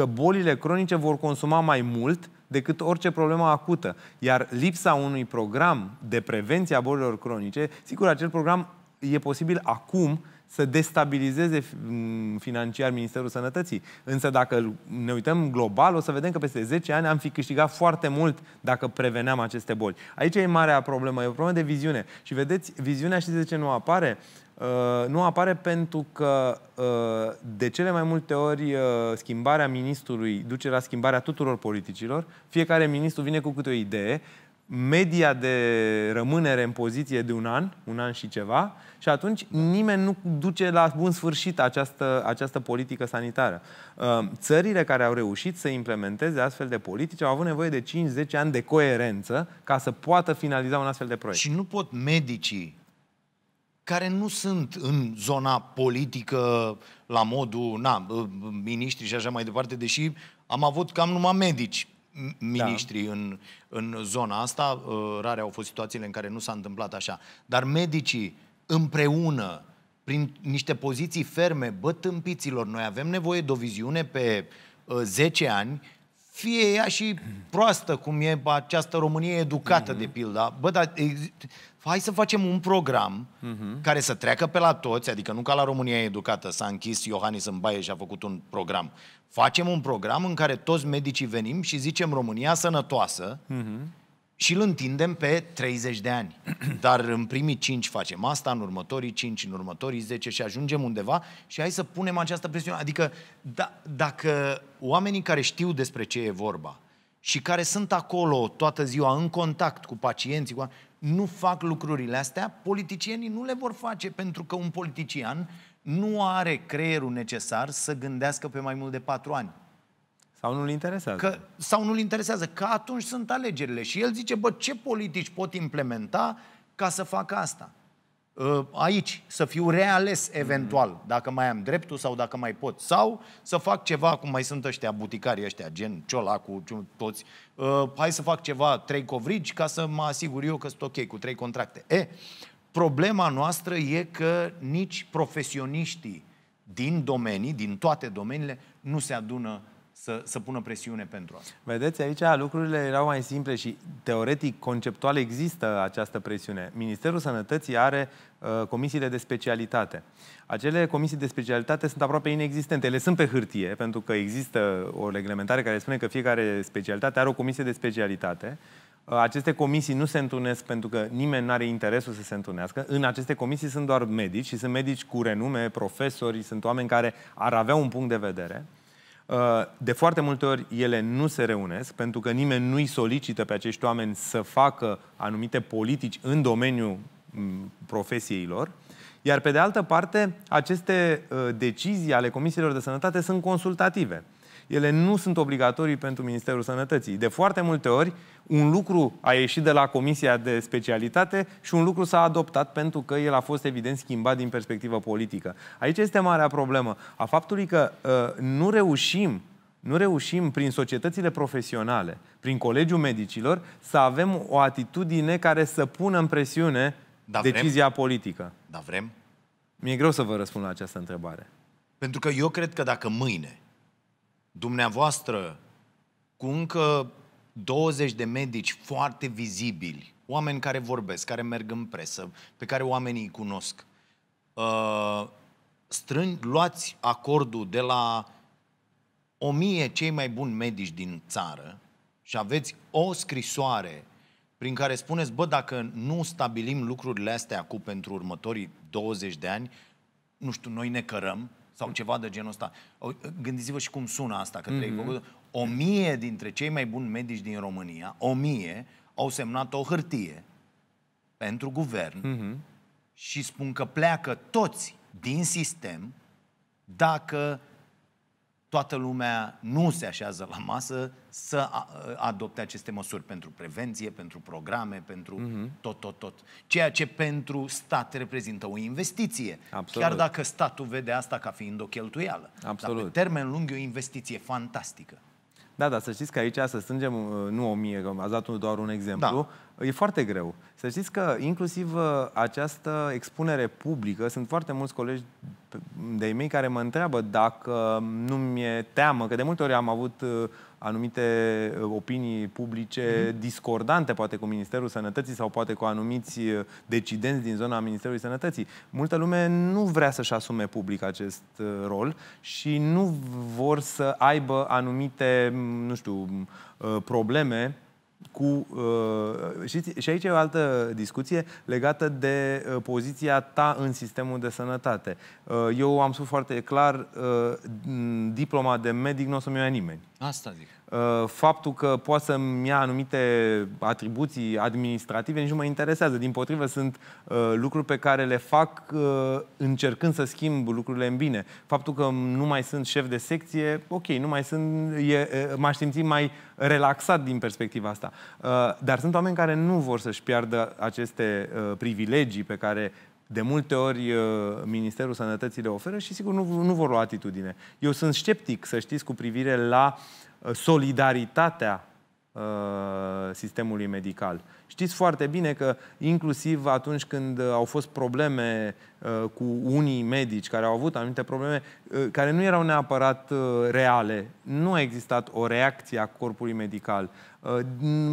că bolile cronice vor consuma mai mult decât orice problemă acută. Iar lipsa unui program de prevenție a bolilor cronice, sigur, acel program e posibil acum să destabilizeze mm, financiar Ministerul Sănătății. Însă dacă ne uităm global, o să vedem că peste 10 ani am fi câștigat foarte mult dacă preveneam aceste boli. Aici e marea problemă, e o problemă de viziune. Și vedeți, viziunea și de ce nu apare? Uh, nu apare pentru că uh, de cele mai multe ori uh, schimbarea ministrului duce la schimbarea tuturor politicilor. Fiecare ministru vine cu câte o idee, media de rămânere în poziție de un an, un an și ceva, și atunci nimeni nu duce la bun sfârșit această, această politică sanitară. Țările care au reușit să implementeze astfel de politici au avut nevoie de 5-10 ani de coerență ca să poată finaliza un astfel de proiect. Și nu pot medicii care nu sunt în zona politică la modul, na, miniștri și așa mai departe, deși am avut cam numai medici miniștri da. în, în zona asta. Ă, rare au fost situațiile în care nu s-a întâmplat așa. Dar medicii împreună, prin niște poziții ferme, bă, tâmpiților, noi avem nevoie de o viziune pe uh, ă, 10 ani, fie ea și proastă, cum e această Românie educată, mm-hmm. de pildă. Bă, dar hai să facem un program uh-huh. care să treacă pe la toți, adică nu ca la România Educată, s-a închis Iohannis în baie și a făcut un program. Facem un program în care toți medicii venim și zicem România sănătoasă uh-huh. și îl întindem pe 30 de ani. (clears throat) Dar în primii 5 facem asta, în următorii 5, în următorii 10 și ajungem undeva și hai să punem această presiune. Adică da, dacă oamenii care știu despre ce e vorba, și care sunt acolo toată ziua în contact cu pacienții, cu... nu fac lucrurile astea, politicienii nu le vor face pentru că un politician nu are creierul necesar să gândească pe mai mult de patru ani. Sau nu-l interesează. Că, sau nu-l interesează, că atunci sunt alegerile. Și el zice, bă, ce politici pot implementa ca să facă asta? Uh, aici, să fiu reales eventual, dacă mai am dreptul sau dacă mai pot. Sau să fac ceva, cum mai sunt ăștia buticarii ăștia, gen Ciolacu, toți, uh, hai să fac ceva, trei covrigi, ca să mă asigur eu că sunt ok cu trei contracte. E, problema noastră e că nici profesioniștii din domenii, din toate domeniile, nu se adună să, să pună presiune pentru asta. Vedeți, aici lucrurile erau mai simple și teoretic, conceptual există această presiune. Ministerul Sănătății are uh, comisiile de specialitate. Acele comisii de specialitate sunt aproape inexistente. Ele sunt pe hârtie, pentru că există o reglementare care spune că fiecare specialitate are o comisie de specialitate. Uh, aceste comisii nu se întunesc pentru că nimeni nu are interesul să se întunească. În aceste comisii sunt doar medici și sunt medici cu renume, profesori, sunt oameni care ar avea un punct de vedere. Uh, Uh, de foarte multe ori ele nu se reunesc pentru că nimeni nu îi solicită pe acești oameni să facă anumite politici în domeniul mm, profesiei lor. Iar pe de altă parte, aceste uh, decizii ale comisiilor de sănătate sunt consultative ele nu sunt obligatorii pentru Ministerul Sănătății. De foarte multe ori, un lucru a ieșit de la Comisia de Specialitate și un lucru s-a adoptat pentru că el a fost, evident, schimbat din perspectivă politică. Aici este marea problemă a faptului că uh, nu reușim nu reușim prin societățile profesionale, prin colegiul medicilor, să avem o atitudine care să pună în presiune da, decizia vrem? politică. Da, vrem? Mi-e greu să vă răspund la această întrebare. Pentru că eu cred că dacă mâine dumneavoastră, cu încă 20 de medici foarte vizibili, oameni care vorbesc, care merg în presă, pe care oamenii îi cunosc, uh, strâng, luați acordul de la o mie cei mai buni medici din țară și aveți o scrisoare prin care spuneți, bă, dacă nu stabilim lucrurile astea acum pentru următorii 20 de ani, nu știu, noi ne cărăm, sau mm. ceva de genul ăsta. Gândiți-vă și cum sună asta, că mm-hmm. făcut. O mie dintre cei mai buni medici din România, o mie, au semnat o hârtie pentru guvern mm-hmm. și spun că pleacă toți din sistem dacă toată lumea nu se așează la masă să adopte aceste măsuri pentru prevenție, pentru programe, pentru uh-huh. tot, tot, tot. Ceea ce pentru stat reprezintă o investiție. Absolut. Chiar dacă statul vede asta ca fiind o cheltuială. Absolut. Dar pe termen lung e o investiție fantastică. Da, dar să știți că aici să strângem, uh, nu o mie, că ați dat doar un exemplu, da e foarte greu. Să știți că inclusiv uh, această expunere publică, sunt foarte mulți colegi de ei mei care mă întreabă dacă nu mi-e teamă, că de multe ori am avut uh, anumite uh, opinii publice mhm. discordante, poate cu Ministerul Sănătății sau poate cu anumiți decidenți din zona Ministerului Sănătății. Multă lume nu vrea să-și asume public acest rol și nu vor să aibă anumite, mm, nu știu, mm, probleme cu. Uh, și, și aici e o altă discuție legată de uh, poziția ta în sistemul de sănătate. Uh, eu am spus foarte clar, uh, diploma de medic nu o să-mi ia nimeni. Asta zic. Uh, faptul că poate să-mi ia anumite atribuții administrative nici nu mă interesează. Din potrivă, sunt uh, lucruri pe care le fac uh, încercând să schimb lucrurile în bine. Faptul că nu mai sunt șef de secție, ok, nu mai sunt, e, m-aș simți mai relaxat din perspectiva asta. Uh, dar sunt oameni care nu vor să-și piardă aceste uh, privilegii pe care de multe ori uh, Ministerul Sănătății le oferă și sigur nu, nu vor lua atitudine. Eu sunt sceptic, să știți, cu privire la uh, Uh, solidaritatea uh, sistemului medical. Știți foarte bine că inclusiv atunci când uh, au fost probleme cu unii medici care au avut anumite probleme care nu erau neapărat reale, nu a existat o reacție a corpului medical.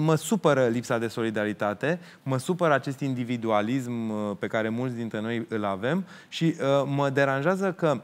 Mă supără lipsa de solidaritate, mă supără acest individualism pe care mulți dintre noi îl avem și mă deranjează că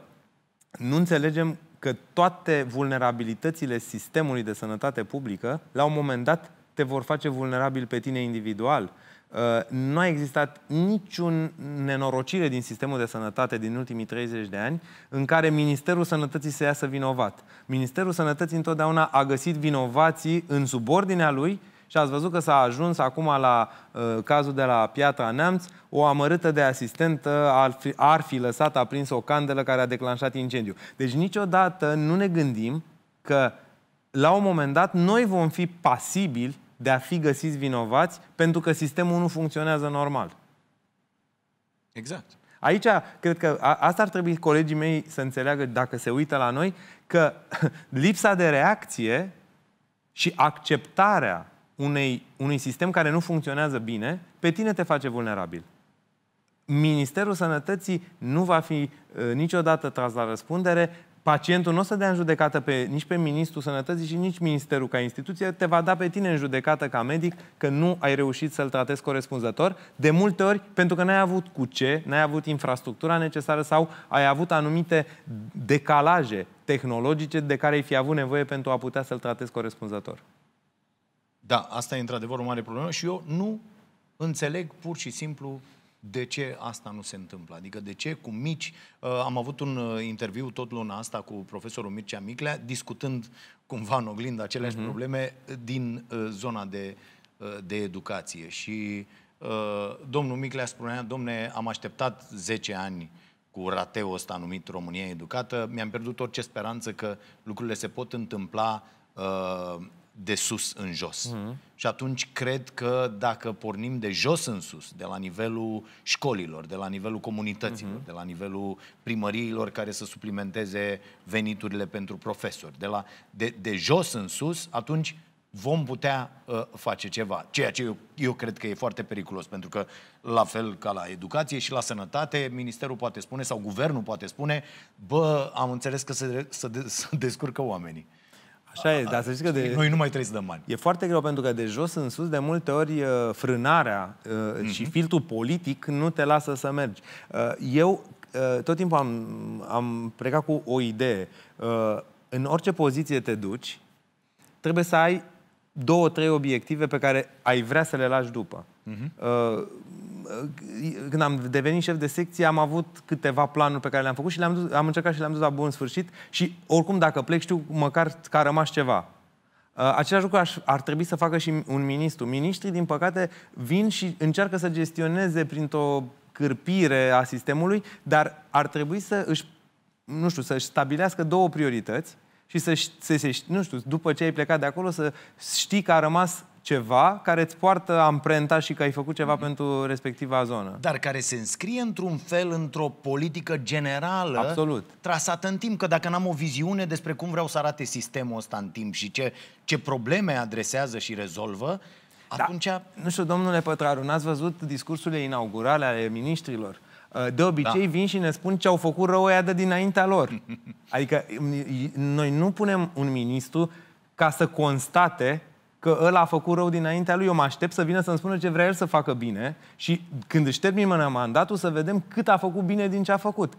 nu înțelegem că toate vulnerabilitățile sistemului de sănătate publică, la un moment dat, te vor face vulnerabil pe tine individual. Uh, nu a existat niciun nenorocire din sistemul de sănătate din ultimii 30 de ani în care Ministerul Sănătății să iasă vinovat. Ministerul Sănătății întotdeauna a găsit vinovații în subordinea lui și ați văzut că s-a ajuns acum la uh, cazul de la Piatra Neamț, o amărâtă de asistent ar fi, ar fi lăsat aprins o candelă care a declanșat incendiu. Deci niciodată nu ne gândim că la un moment dat noi vom fi pasibili de a fi găsiți vinovați pentru că sistemul nu funcționează normal. Exact. Aici, cred că a, asta ar trebui colegii mei să înțeleagă, dacă se uită la noi, că (laughs) lipsa de reacție și acceptarea unei, unui sistem care nu funcționează bine, pe tine te face vulnerabil. Ministerul Sănătății nu va fi uh, niciodată tras la răspundere, pacientul nu o să dea în judecată pe, nici pe Ministrul Sănătății și nici Ministerul ca instituție, te va da pe tine în judecată ca medic că nu ai reușit să-l tratezi corespunzător, de multe ori pentru că n-ai avut cu ce, n-ai avut infrastructura necesară sau ai avut anumite decalaje tehnologice de care ai fi avut nevoie pentru a putea să-l tratezi corespunzător. Da, asta e într-adevăr o mare problemă și eu nu înțeleg pur și simplu de ce asta nu se întâmplă. Adică de ce cu mici... Uh, am avut un uh, interviu tot luna asta cu profesorul Mircea Miclea, discutând cumva în oglindă aceleași uh-huh. probleme din uh, zona de, de educație. Și domnul Miclea spunea, domne, am așteptat 10 ani cu rateul ăsta numit România Educată, mi-am pierdut orice speranță că lucrurile se pot întâmpla uh, de sus în jos. Mm. Și atunci cred că dacă pornim de jos în sus, de la nivelul școlilor, de la nivelul comunităților, mm-hmm. de la nivelul primăriilor care să suplimenteze veniturile pentru profesori, de, la, de, de jos în sus, atunci vom putea uh, face ceva. Ceea ce eu, eu cred că e foarte periculos, pentru că, la fel ca la educație și la sănătate, ministerul poate spune sau guvernul poate spune, bă, am înțeles că se, se, se (laughs) descurcă oamenii. Așa e, dar să știi că de... Noi nu mai trebuie să dăm bani. E foarte greu pentru că de jos în sus, de multe ori, uh, frânarea mm-hmm. și mhm. filtrul politic nu te lasă să mergi. Uh, eu tot timpul am, am plecat cu o idee. În orice poziție te duci, trebuie să ai două, trei obiective pe care ai vrea să le lași după. Uh, când am devenit șef de secție, am avut câteva planuri pe care le-am făcut și le-am dus, am încercat și le-am dus la bun sfârșit și oricum dacă plec știu măcar că a rămas ceva. Uh, același lucru ar trebui să facă și un ministru. Ministrii, din păcate, vin și încearcă să gestioneze printr-o cârpire a sistemului, dar ar trebui să își, nu știu, să-și stabilească două priorități și să, să se, nu știu, după ce ai plecat de acolo, să știi că a rămas ceva care îți poartă amprenta și că ai făcut ceva mm-hmm. pentru respectiva zonă. Dar care se înscrie într-un fel într-o politică generală Absolut. trasată în timp. Că dacă n-am o viziune despre cum vreau să arate sistemul ăsta în timp și ce, ce probleme adresează și rezolvă, da. atunci... Nu știu, domnule Pătraru, n-ați văzut discursurile inaugurale ale miniștrilor? Uh, de da. obicei da. vin și ne spun ce au făcut rău de dinaintea lor. (laughs) Adică mm, noi nu punem un ministru ca să constate că ăla a făcut rău dinaintea lui, eu mă aștept să vină să-mi spună ce vrea el să facă bine și când își termină mandatul să vedem cât a făcut bine din ce a făcut.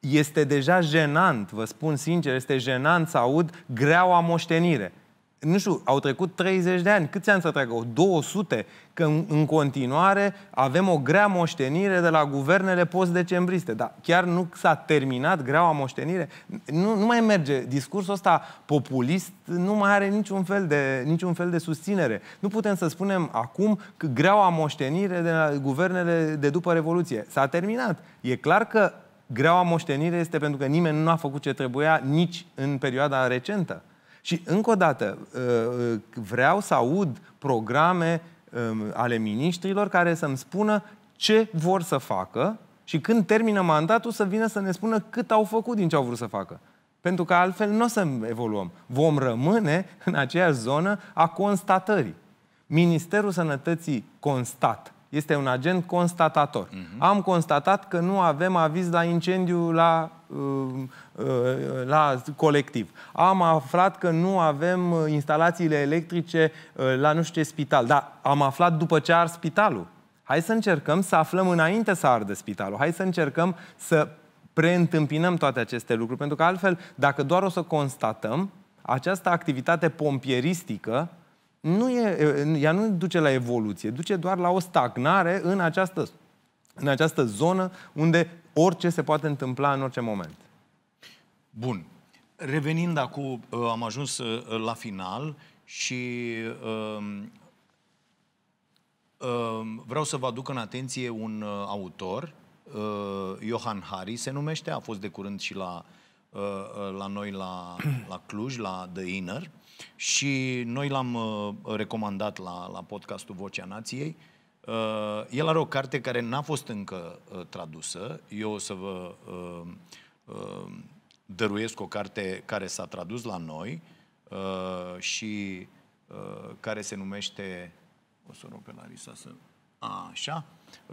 Este deja jenant, vă spun sincer, este jenant să aud greaua moștenire nu știu, au trecut 30 de ani, câți ani să treacă? 200, că în, în continuare avem o grea moștenire de la guvernele post-decembriste. Dar chiar nu s-a terminat greaua moștenire? Nu, nu mai merge. Discursul ăsta populist nu mai are niciun fel, de, niciun fel de susținere. Nu putem să spunem acum că greaua moștenire de la guvernele de după Revoluție. S-a terminat. E clar că greaua moștenire este pentru că nimeni nu a făcut ce trebuia nici în perioada recentă. Și încă o dată, uh, uh, vreau să aud programe um, ale miniștrilor care să-mi spună ce vor să facă și când termină mandatul să vină să ne spună cât au făcut din ce au vrut să facă. Pentru că altfel nu o să evoluăm. Vom rămâne în aceeași zonă a constatării. Ministerul Sănătății constat este un agent constatator. Uh-huh. Am constatat că nu avem aviz la incendiu la, uh, uh, la colectiv. Am aflat că nu avem uh, instalațiile electrice la nu știu ce spital. Dar am aflat după ce ar spitalul. Hai să încercăm să aflăm înainte să ardă spitalul. Hai să încercăm să preîntâmpinăm toate aceste lucruri. Pentru că altfel, dacă doar o să constatăm, această activitate pompieristică nu e, ea nu duce la evoluție, duce doar la o stagnare în această, în această zonă unde orice se poate întâmpla în orice moment. Bun. Revenind acum, ă, am ajuns ă, la final și um, um, vreau să vă aduc în atenție un autor, uh, Johan Hari se numește, a fost de curând și la, uh, la noi la, la Cluj, la The Inner. Uh, și noi l-am uh, recomandat la, la podcastul Vocea Nației. Uh, el are o carte care n-a fost încă uh, tradusă. Eu o să vă dăruiesc o carte care s-a tradus la noi și care se numește... O să rog pe Larisa să... A, așa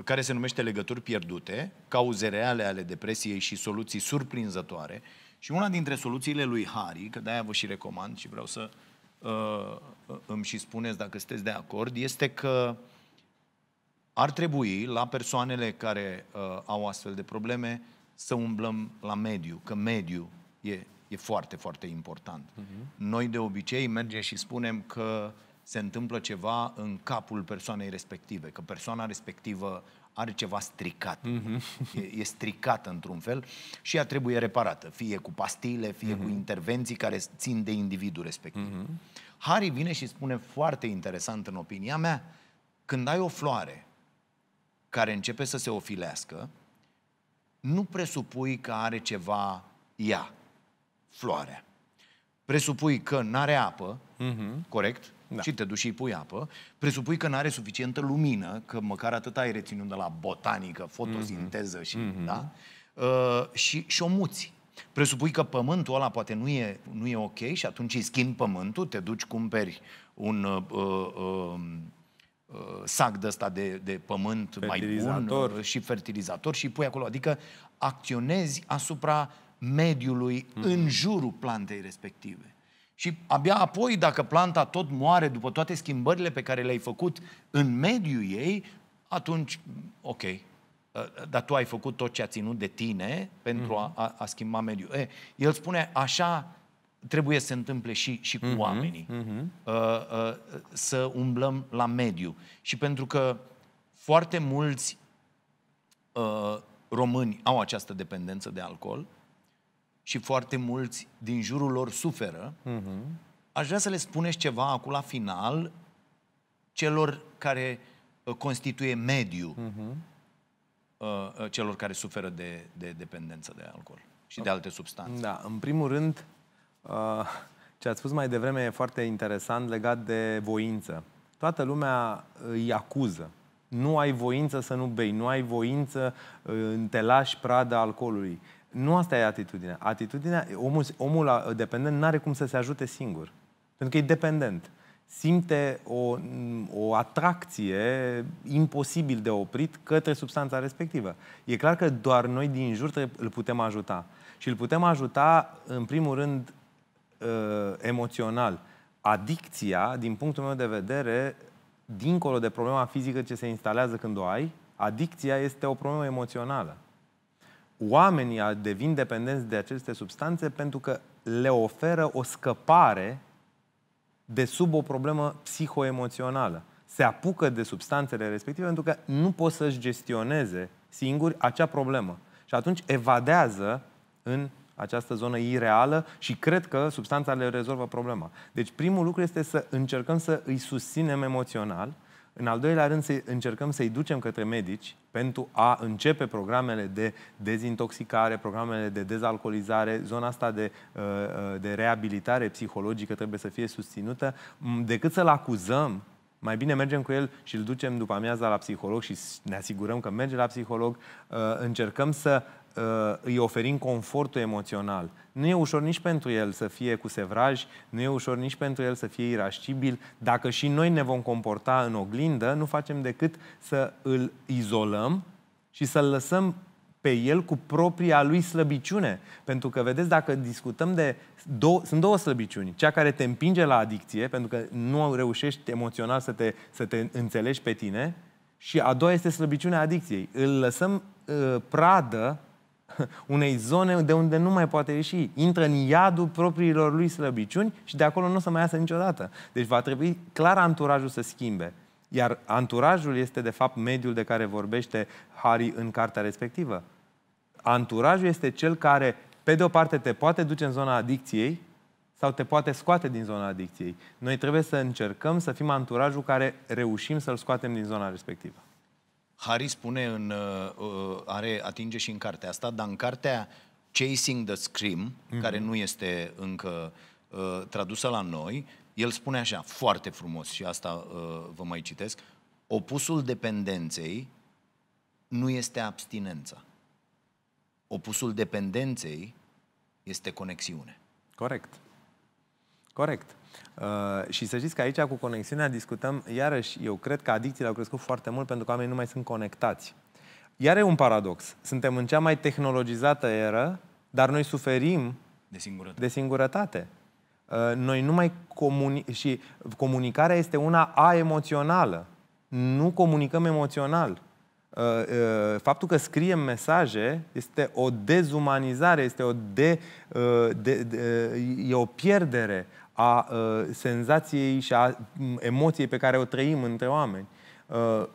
care se numește Legături pierdute, cauze reale ale depresiei și soluții surprinzătoare. Și una dintre soluțiile lui Harry, că de-aia vă și recomand și vreau să uh, îmi și spuneți dacă sunteți de acord, este că ar trebui la persoanele care uh, au astfel de probleme să umblăm la mediu, că mediu e, e foarte, foarte important. Uh-huh. Noi de obicei mergem și spunem că se întâmplă ceva în capul persoanei respective, că persoana respectivă are ceva stricat. Mm-hmm. E, e stricată într-un fel și ea trebuie reparată, fie cu pastile, fie mm-hmm. cu mhm. intervenții care țin de individul respectiv. Mm-hmm. Harry vine și spune foarte interesant în opinia mea, când ai o floare care începe să se ofilească, nu presupui că are ceva ea, floarea. Presupui că nu are apă, mm-hmm. corect? da. și te duci și pui apă, presupui că nu are suficientă lumină, că măcar atât ai reținut de la botanică, fotosinteză mm-hmm. și, mm-hmm. da? Uh, și, și o muți. Presupui că pământul ăla poate nu e, nu e ok și atunci îi schimbi pământul, te duci, cumperi un uh, uh, um, uh, sac de ăsta de, de pământ mai bun uh, și fertilizator și îi pui acolo. Adică acționezi asupra mediului mm-hmm. în jurul plantei respective. Și abia apoi, dacă planta tot moare după toate schimbările pe care le-ai făcut în mediul ei, atunci, ok, ă, dar tu ai făcut tot ce a ținut de tine pentru mm-hmm. a, a schimba mediul. Eh, el spune, așa trebuie să se întâmple și, și cu mm-hmm. oamenii. Mm-hmm. Uh, uh, să umblăm la mediu. Și pentru că foarte mulți uh, români au această dependență de alcool, uh, și foarte mulți din jurul lor suferă, uh-huh. aș vrea să le spuneți ceva acum la final celor care uh, constituie mediu uh-huh. celor care suferă de, de dependență de alcool și okay. de alte substanțe. Da, în primul rând, uh, ce ați spus mai devreme e foarte interesant legat de voință. Toată lumea îi acuză. Nu ai voință să nu bei, nu ai voință, te lași prada alcoolului. Nu asta e atitudinea. Atitudinea, omul, omul dependent nu are cum să se ajute singur. Pentru că e dependent. Simte o, o atracție imposibil de oprit către substanța respectivă. E clar că doar noi din jur îl putem ajuta. Și îl putem ajuta, în primul rând, uh, emoțional. Adicția, din punctul meu de vedere, dincolo de problema fizică ce se instalează când o ai, adicția este o problemă emoțională oamenii devin dependenți de aceste substanțe pentru că le oferă o scăpare de sub o problemă psihoemoțională. Se apucă de substanțele respective pentru că nu pot să-și gestioneze singuri acea problemă. Și atunci evadează în această zonă ireală și cred că substanța le rezolvă problema. Deci primul lucru este să încercăm să îi susținem emoțional, în al doilea rând, să încercăm să-i ducem către medici pentru a începe programele de dezintoxicare, programele de dezalcoolizare, zona asta de, uh, uh, de reabilitare psihologică trebuie să fie susținută, mm, decât să-l acuzăm mai bine mergem cu el și îl ducem după amiaza la psiholog și ne asigurăm că merge la psiholog, uh, încercăm să Uh, îi oferim confortul emoțional. Nu e ușor nici pentru el să fie cu sevraj, nu e ușor nici pentru el să fie irascibil. Dacă și noi ne vom comporta în oglindă, nu facem decât să îl izolăm și să-l lăsăm pe el cu propria lui slăbiciune. Pentru că, vedeți, dacă discutăm de... Dou- sunt două slăbiciuni. Cea care te împinge la adicție, pentru că nu reușești emoțional să te, să te înțelegi pe tine, și a doua este slăbiciunea adicției. Îl lăsăm uh, pradă (laughs) unei zone de unde nu mai poate ieși. Intră în iadul propriilor lui slăbiciuni și de acolo nu o să mai iasă niciodată. Deci va trebui clar anturajul să schimbe. Iar anturajul este, de fapt, mediul de care vorbește Harry în cartea respectivă. Anturajul este cel care, pe de o parte, te poate duce în zona adicției sau te poate scoate din zona adicției. Noi trebuie să încercăm să fim anturajul care reușim să-l scoatem din zona respectivă. Harry spune în... Uh, uh, are, atinge și în cartea asta, dar în cartea Chasing the Scream, mm-hmm. care nu este încă uh, tradusă la noi, el spune așa, foarte frumos, și asta uh, vă mai citesc, opusul dependenței nu este abstinența. Opusul dependenței este conexiune. Corect. Corect. Uh, și să știți că aici cu conexiunea discutăm, iarăși, eu cred că adicțiile au crescut foarte mult pentru că oamenii nu mai sunt conectați. Iar e un paradox. Suntem în cea mai tehnologizată eră, dar noi suferim de singurătate. De singurătate. Uh, noi nu mai comuni- și comunicarea este una a-emoțională. Nu comunicăm emoțional. Uh, uh, faptul că scriem mesaje este o dezumanizare, este o de, uh, de, de, e o pierdere a uh, senzației și a mm, emoției pe care o trăim între oameni. Uh,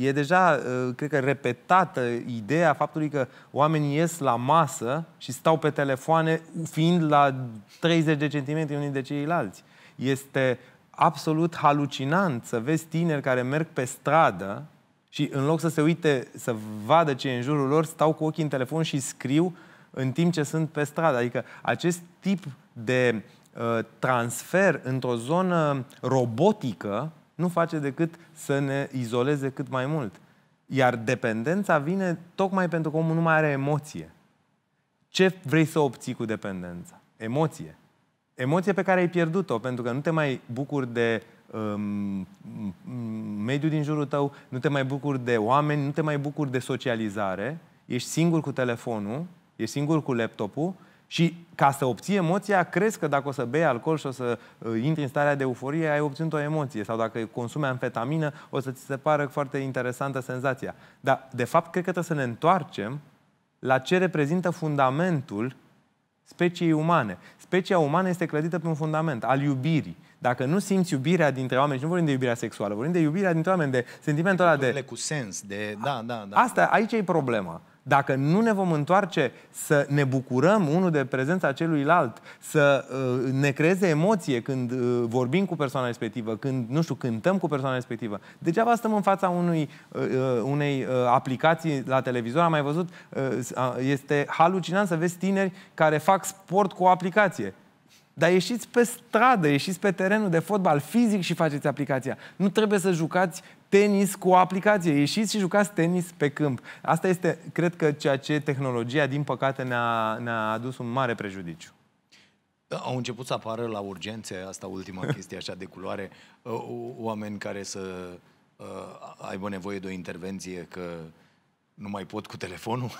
e deja, uh, cred că, repetată ideea faptului că oamenii ies la masă și stau pe telefoane fiind la 30 de centimetri unii de ceilalți. Este absolut halucinant să vezi tineri care merg pe stradă și în loc să se uite, să vadă ce e în jurul lor, stau cu ochii în telefon și scriu în timp ce sunt pe stradă. Adică acest tip de Uh, transfer într-o zonă robotică nu face decât să ne izoleze cât mai mult. Iar dependența vine tocmai pentru că omul nu mai are emoție. Ce vrei să obții cu dependența? Emoție. Emoție pe care ai pierdut-o, pentru că nu te mai bucuri de um, mediul din jurul tău, nu te mai bucuri de oameni, nu te mai bucuri de socializare, ești singur cu telefonul, ești singur cu laptopul și ca să obții emoția, crezi că dacă o să bei alcool și o să uh, intri în starea de euforie, ai obținut o emoție. Sau dacă consumi amfetamină, o să ți se pară foarte interesantă senzația. Dar, de fapt, cred că trebuie să ne întoarcem la ce reprezintă fundamentul speciei umane. Specia umană este clădită pe un fundament al iubirii. Dacă nu simți iubirea dintre oameni, și nu vorbim de iubirea sexuală, vorbim de iubirea dintre oameni, de sentimentul ăla de... cu sens, de... Da, da, da. Asta, aici e problema. Dacă nu ne vom întoarce să ne bucurăm unul de prezența celuilalt, să uh, ne creeze emoție când uh, vorbim cu persoana respectivă, când, nu știu, cântăm cu persoana respectivă, degeaba stăm în fața unui, uh, uh unei uh, aplicații la televizor. Am mai văzut, uh, este halucinant să vezi tineri care fac sport cu o aplicație. Dar ieșiți pe stradă, ieșiți pe terenul de fotbal fizic și faceți aplicația. Nu trebuie să jucați tenis cu o aplicație. Ieșiți și jucați tenis pe câmp. Asta este, cred că, ceea ce tehnologia, din păcate, ne-a, ne-a adus un mare prejudiciu. Da, au început să apară la urgențe, asta ultima (laughs) chestie așa de culoare, ă, oameni care să ă, aibă nevoie de o intervenție că nu mai pot cu telefonul?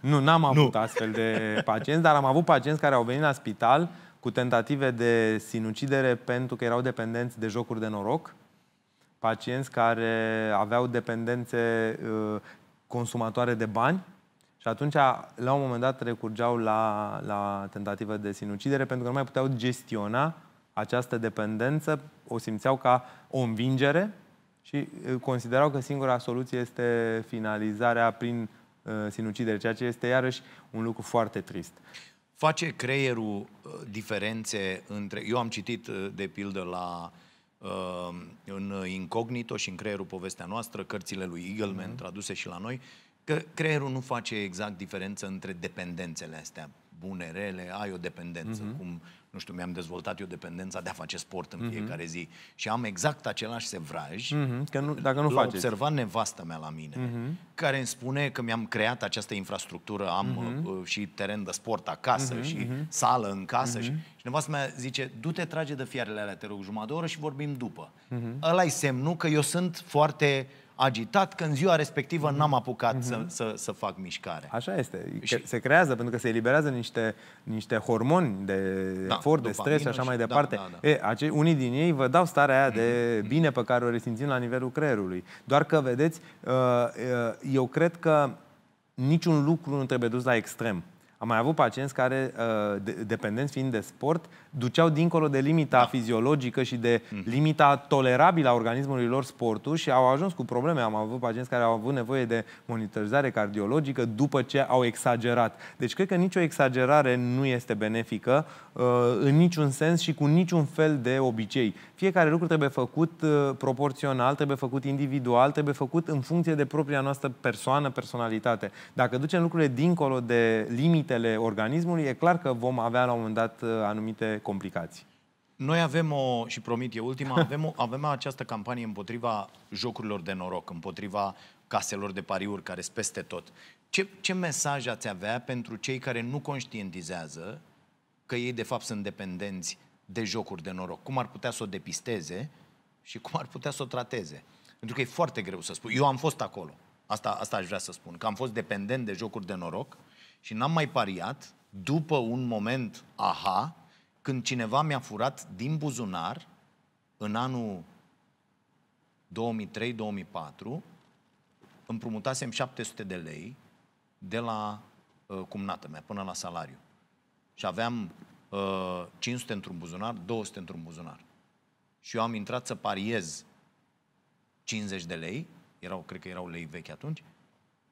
Nu, n-am avut nu. astfel de pacienți, dar am avut pacienți care au venit la spital cu tentative de sinucidere pentru că erau dependenți de jocuri de noroc pacienți care aveau dependențe uh, consumatoare de bani și atunci, la un moment dat, recurgeau la, la tentativă de sinucidere pentru că nu mai puteau gestiona această dependență, o simțeau ca o învingere și uh, considerau că singura soluție este finalizarea prin uh, sinucidere, ceea ce este iarăși un lucru foarte trist. Face creierul diferențe între... Eu am citit, de pildă, la uh, Uh, în Incognito și în creierul povestea noastră, cărțile lui Eagleman mhm. traduse și la noi, că creierul nu face exact diferență între dependențele astea bune, rele, ai o dependență. Mm-hmm. Cum, nu știu, mi-am dezvoltat eu dependența de a face sport în mm-hmm. fiecare zi și am exact același sevraj. Mm-hmm. Că nu, dacă nu l-a faceți. observat nevastă mea la mine, mm-hmm. care îmi spune că mi-am creat această infrastructură, am mm-hmm. și teren de sport acasă mm-hmm. și mm-hmm. sală în casă mm-hmm. și, și nevastă mea zice, du-te, trage de fiarele alea, te rog, jumătate de oră și vorbim după. Mm-hmm. Ăla-i semnul că eu sunt foarte agitat că în ziua respectivă mm-hmm. n-am apucat mm-hmm. să, să, să fac mișcare. Așa este. Și... Se creează pentru că se eliberează niște, niște hormoni de da, efort, de stres și așa mai da, departe. Da, da, da. E, ace- unii din ei vă dau starea aia de mhm. bine pe care o resimțim la nivelul creierului. Doar că, vedeți, uh, uh, eu cred că niciun lucru nu trebuie dus la extrem. Am mai avut pacienți care, uh, dependenți fiind de sport, duceau dincolo de limita da. fiziologică și de mhm. limita tolerabilă a organismului lor sportul și au ajuns cu probleme. Am avut pacienți care au avut nevoie de monitorizare cardiologică după ce au exagerat. Deci cred că nicio exagerare nu este benefică uh, în niciun sens și cu niciun fel de obicei. Fiecare lucru trebuie făcut uh, proporțional, trebuie făcut individual, trebuie făcut în funcție de propria noastră persoană, personalitate. Dacă ducem lucrurile dincolo de limitele organismului, e clar că vom avea la un moment dat uh, anumite complicații. Noi avem o, și promit eu ultima, (laughs) avem, o, avem această campanie împotriva jocurilor de noroc, împotriva caselor de pariuri care sunt peste tot. Ce, ce mesaj ați avea pentru cei care nu conștientizează că ei de fapt sunt dependenți de jocuri de noroc? Cum ar putea să o depisteze și cum ar putea să o trateze? Pentru că e foarte greu să spun. Eu am fost acolo. Asta, asta aș vrea să spun. Că am fost dependent de jocuri de noroc și n-am mai pariat după un moment aha, când cineva mi-a furat din buzunar în anul 2003-2004, împrumutasem 700 de lei de la uh, cumnată mea până la salariu. Și aveam uh, 500 într-un buzunar, 200 într-un buzunar. Și eu am intrat să pariez 50 de lei, erau, cred că erau lei vechi atunci,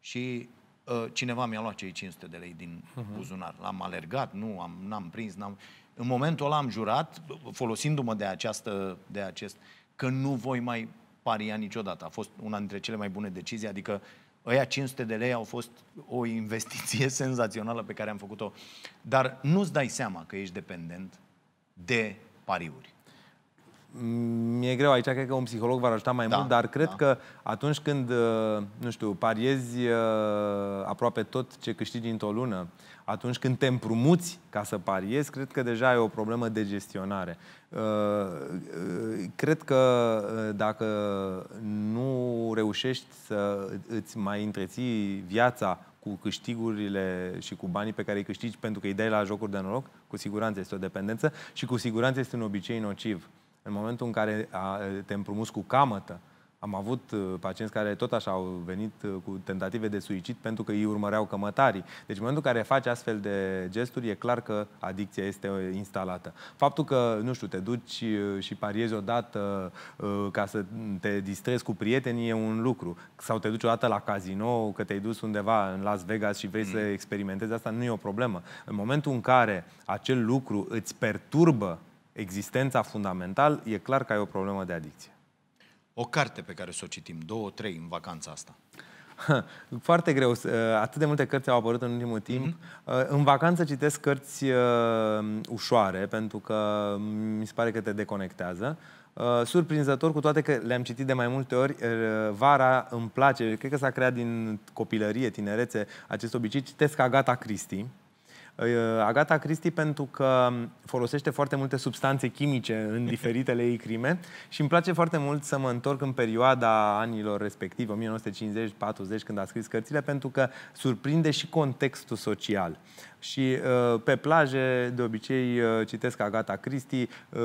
și uh, cineva mi-a luat cei 500 de lei din uh-huh. buzunar. L-am alergat, nu, am, n-am prins, n-am... În momentul ăla am jurat, folosindu-mă de, această, de acest, că nu voi mai paria niciodată. A fost una dintre cele mai bune decizii, adică ăia 500 de lei au fost o investiție (laughs) senzațională pe care am făcut-o. Dar nu-ți dai seama că ești dependent de pariuri mi-e greu aici, cred că un psiholog va ajuta mai da, mult, dar da. cred da. că atunci când, uh, nu știu, pariezi uh, aproape tot ce câștigi într-o lună, atunci când te împrumuți ca să pariezi, cred că deja e o problemă de gestionare. Uh, cred că dacă nu reușești să îți mai întreții viața cu câștigurile și cu banii pe care îi câștigi pentru că îi dai la jocuri de noroc, cu siguranță este o dependență și cu siguranță este un obicei nociv. În momentul în care te împrumuți cu camătă, am avut uh, pacienți care tot așa au venit uh, cu tentative de suicid pentru că îi urmăreau cămătarii. Deci în momentul în care faci astfel de gesturi, e clar că adicția este uh, instalată. Faptul că, nu știu, te duci și pariezi odată ca să te distrezi cu prietenii e un lucru. Sau te duci odată la casino, că te-ai dus undeva în Las Vegas și vrei mm. să experimentezi asta, nu e o problemă. În momentul în care acel lucru îți perturbă existența fundamental, e clar că ai o problemă de adicție. O carte pe care să o citim, două, trei în vacanța asta. (laughs) Foarte greu. Uh, atât de multe cărți au apărut în ultimul timp. Mm-hmm. În vacanță citesc cărți uh, ușoare, pentru că mi se pare că te deconectează. Surprinzător, cu toate că le-am citit de mai multe ori, vara îmi place, cred că s-a creat din copilărie, tinerețe, acest obicei. Citesc Agata Christie Uh, Agata Cristi pentru că folosește foarte multe substanțe chimice în (laughs) diferitele ei crime și îmi place foarte mult să mă întorc în perioada anilor respectiv, 1950-40, când a scris cărțile, pentru că surprinde și contextul social. Și uh, pe plaje, de obicei, uh, citesc Agata Cristi. Uh,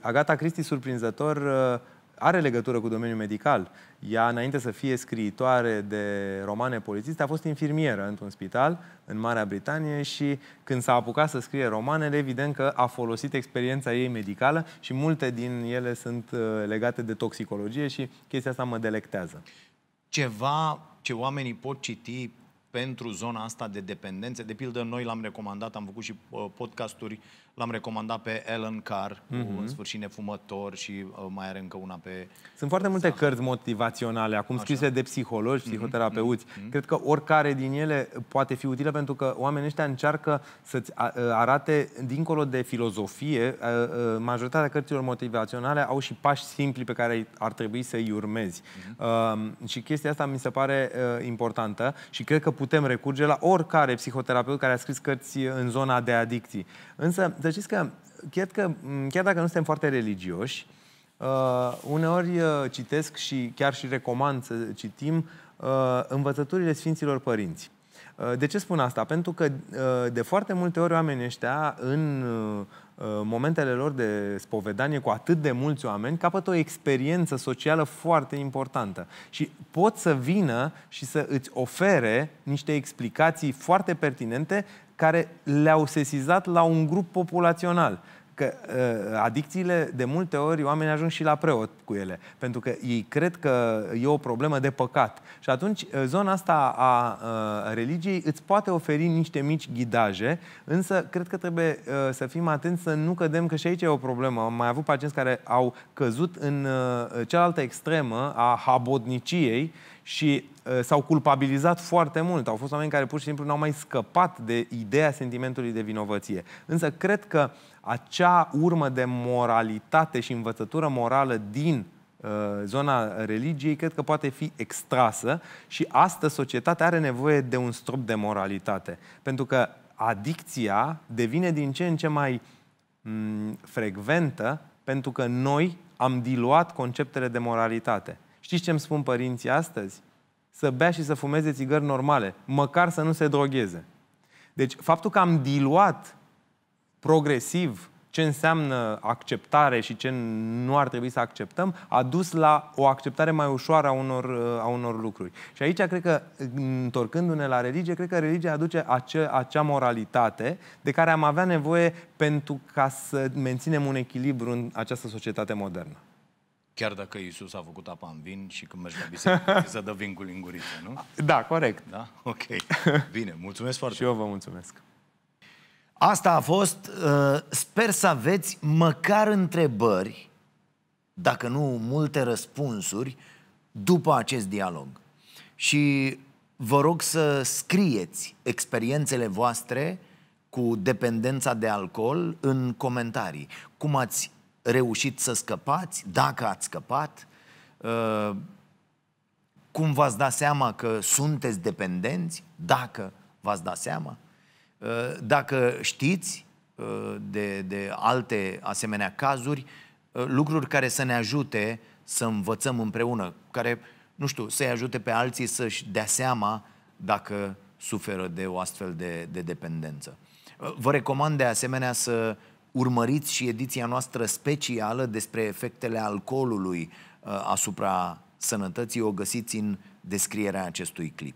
Agata Cristi, surprinzător, uh, are legătură cu domeniul medical. Ea, înainte să fie scriitoare de romane polițiste, a fost infirmieră într-un spital în Marea Britanie și când s-a apucat să scrie romanele, evident că a folosit experiența ei medicală și multe din ele sunt uh, legate de toxicologie și chestia asta mă delectează. Ceva ce oamenii pot citi pentru zona asta de dependențe. De pildă, noi l-am recomandat, am făcut și uh, podcasturi, l-am recomandat pe Ellen Carr, mm-hmm. cu În mhm. sfârșit nefumător și uh, mai are încă una pe... Sunt foarte multe Zahar. cărți motivaționale, acum Așa. scrise de psihologi, mhm, psihoterapeuți. Mm-hmm. Cred că oricare din ele poate fi utilă pentru că oamenii ăștia încearcă să-ți uh, arate, dincolo de filozofie, uh, majoritatea cărților motivaționale au și pași simpli pe care ar trebui să-i urmezi. Mm-hmm. Și chestia asta mi se pare importantă și cred că putem recurge la oricare psihoterapeut care a scris cărți în zona de adicții. Însă, să știți că, chiar, că, chiar dacă nu suntem foarte religioși, Uh, uneori uh, citesc și chiar și recomand să citim uh, învățăturile Sfinților Părinți. Uh, de ce spun asta? Pentru că uh, de foarte multe ori oamenii ăștia în uh, momentele lor de spovedanie cu atât de mulți oameni, capătă o experiență socială foarte importantă. Și pot să vină și să îți ofere niște explicații foarte pertinente care le-au sesizat la un grup populațional că uh, adicțiile, de multe ori, oamenii ajung și la preot cu ele, pentru că ei cred că e o problemă de păcat. Și atunci, uh, zona asta a uh, religiei îți poate oferi niște mici ghidaje, însă cred că trebuie uh, să fim atenți să nu cădem că și aici e o problemă. Am mai avut pacienți care au căzut în uh, cealaltă extremă a habodniciei și uh, s-au culpabilizat foarte mult. Au fost oameni care pur și simplu n-au mai scăpat de ideea sentimentului de vinovăție. Însă cred că acea urmă de moralitate și învățătură morală din uh, zona religiei, cred că poate fi extrasă și astăzi societatea are nevoie de un strop de moralitate. Pentru că adicția devine din ce în ce mai mm, frecventă pentru că noi am diluat conceptele de moralitate. Știți ce îmi spun părinții astăzi? Să bea și să fumeze țigări normale, măcar să nu se drogheze. Deci, faptul că am diluat progresiv ce înseamnă acceptare și ce nu ar trebui să acceptăm, a dus la o acceptare mai ușoară a unor, uh, a unor lucruri. Și aici, cred că, întorcându-ne la religie, cred că religia aduce ace, acea moralitate de care am avea nevoie pentru ca să menținem un echilibru în această societate modernă. Chiar dacă Iisus a făcut apa în vin și când mergi la biserică, să (laughs) dă vin cu lingurițe, nu? Da, corect. Da? Ok. (laughs) Bine, mulțumesc foarte mult. și eu vă mulțumesc. Asta a fost. Uh, sper să aveți măcar întrebări, dacă nu multe răspunsuri, după acest dialog. Și vă rog să scrieți experiențele voastre cu dependența de alcool în comentarii. Cum ați reușit să scăpați, dacă ați scăpat, uh, cum v-ați dat seama că sunteți dependenți, dacă v-ați dat seama, uh, dacă știți uh, de, de alte asemenea cazuri, lucruri care să ne ajute să învățăm împreună, care, nu știu, să-i ajute pe alții să-și dea seama dacă suferă de o astfel de, de dependență. Vă recomand de asemenea să urmăriți și ediția noastră specială despre efectele alcoolului uh, asupra sănătății, o găsiți în descrierea acestui clip.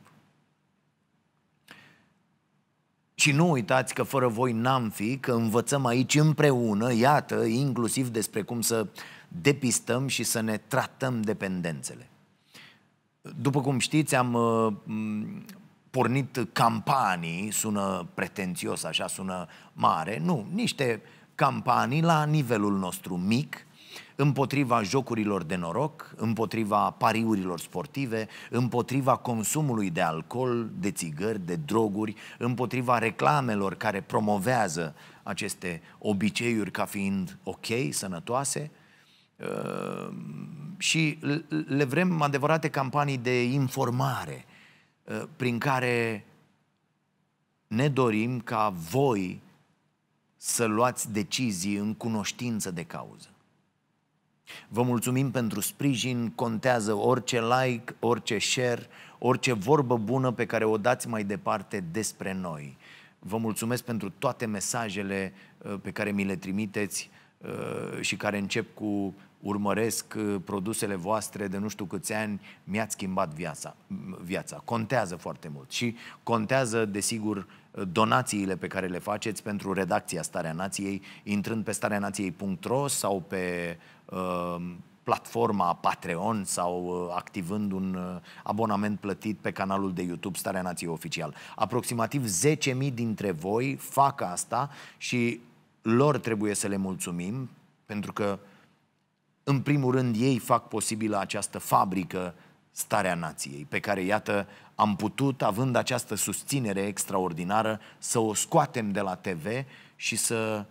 Și nu uitați că fără voi n-am fi, că învățăm aici împreună, iată, inclusiv despre cum să depistăm și să ne tratăm dependențele. După cum știți, am uh, pornit campanii, sună pretențios, așa sună mare, nu, niște campanii la nivelul nostru mic, împotriva jocurilor de noroc, împotriva pariurilor sportive, împotriva consumului de alcool, de țigări, de droguri, împotriva reclamelor care promovează aceste obiceiuri ca fiind ok, sănătoase. Ă, și le vrem adevărate campanii de informare ă, prin care ne dorim ca voi să luați decizii în cunoștință de cauză. Vă mulțumim pentru sprijin, contează orice like, orice share, orice vorbă bună pe care o dați mai departe despre noi. Vă mulțumesc pentru toate mesajele uh, pe care mi le trimiteți uh, și care încep cu urmăresc uh, produsele voastre de nu știu câți ani, mi-ați schimbat viața. viața. Contează foarte mult și contează, desigur, donațiile pe care le faceți pentru redacția Starea Nației, intrând pe stareanației.ro sau pe uh, platforma Patreon sau uh, activând un uh, abonament plătit pe canalul de YouTube Starea Nației Oficial. Aproximativ 10.000 dintre voi fac asta și lor trebuie să le mulțumim pentru că, în primul rând, ei fac posibilă această fabrică starea nației, pe care, iată, am putut, având această susținere extraordinară, să o scoatem de la TV și să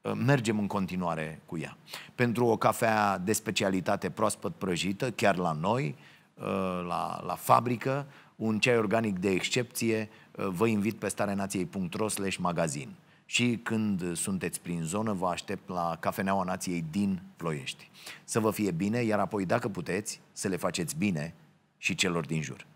uh, mergem în continuare cu ea. Pentru o cafea de specialitate proaspăt prăjită, chiar la noi, uh, la, la fabrică, un ceai organic de excepție, uh, vă invit pe starenației.ro slash magazin. Și când sunteți prin zonă, vă aștept la Cafeneaua Nației din Ploiești. Să vă fie bine, iar apoi, dacă puteți, să le faceți bine și celor din jur.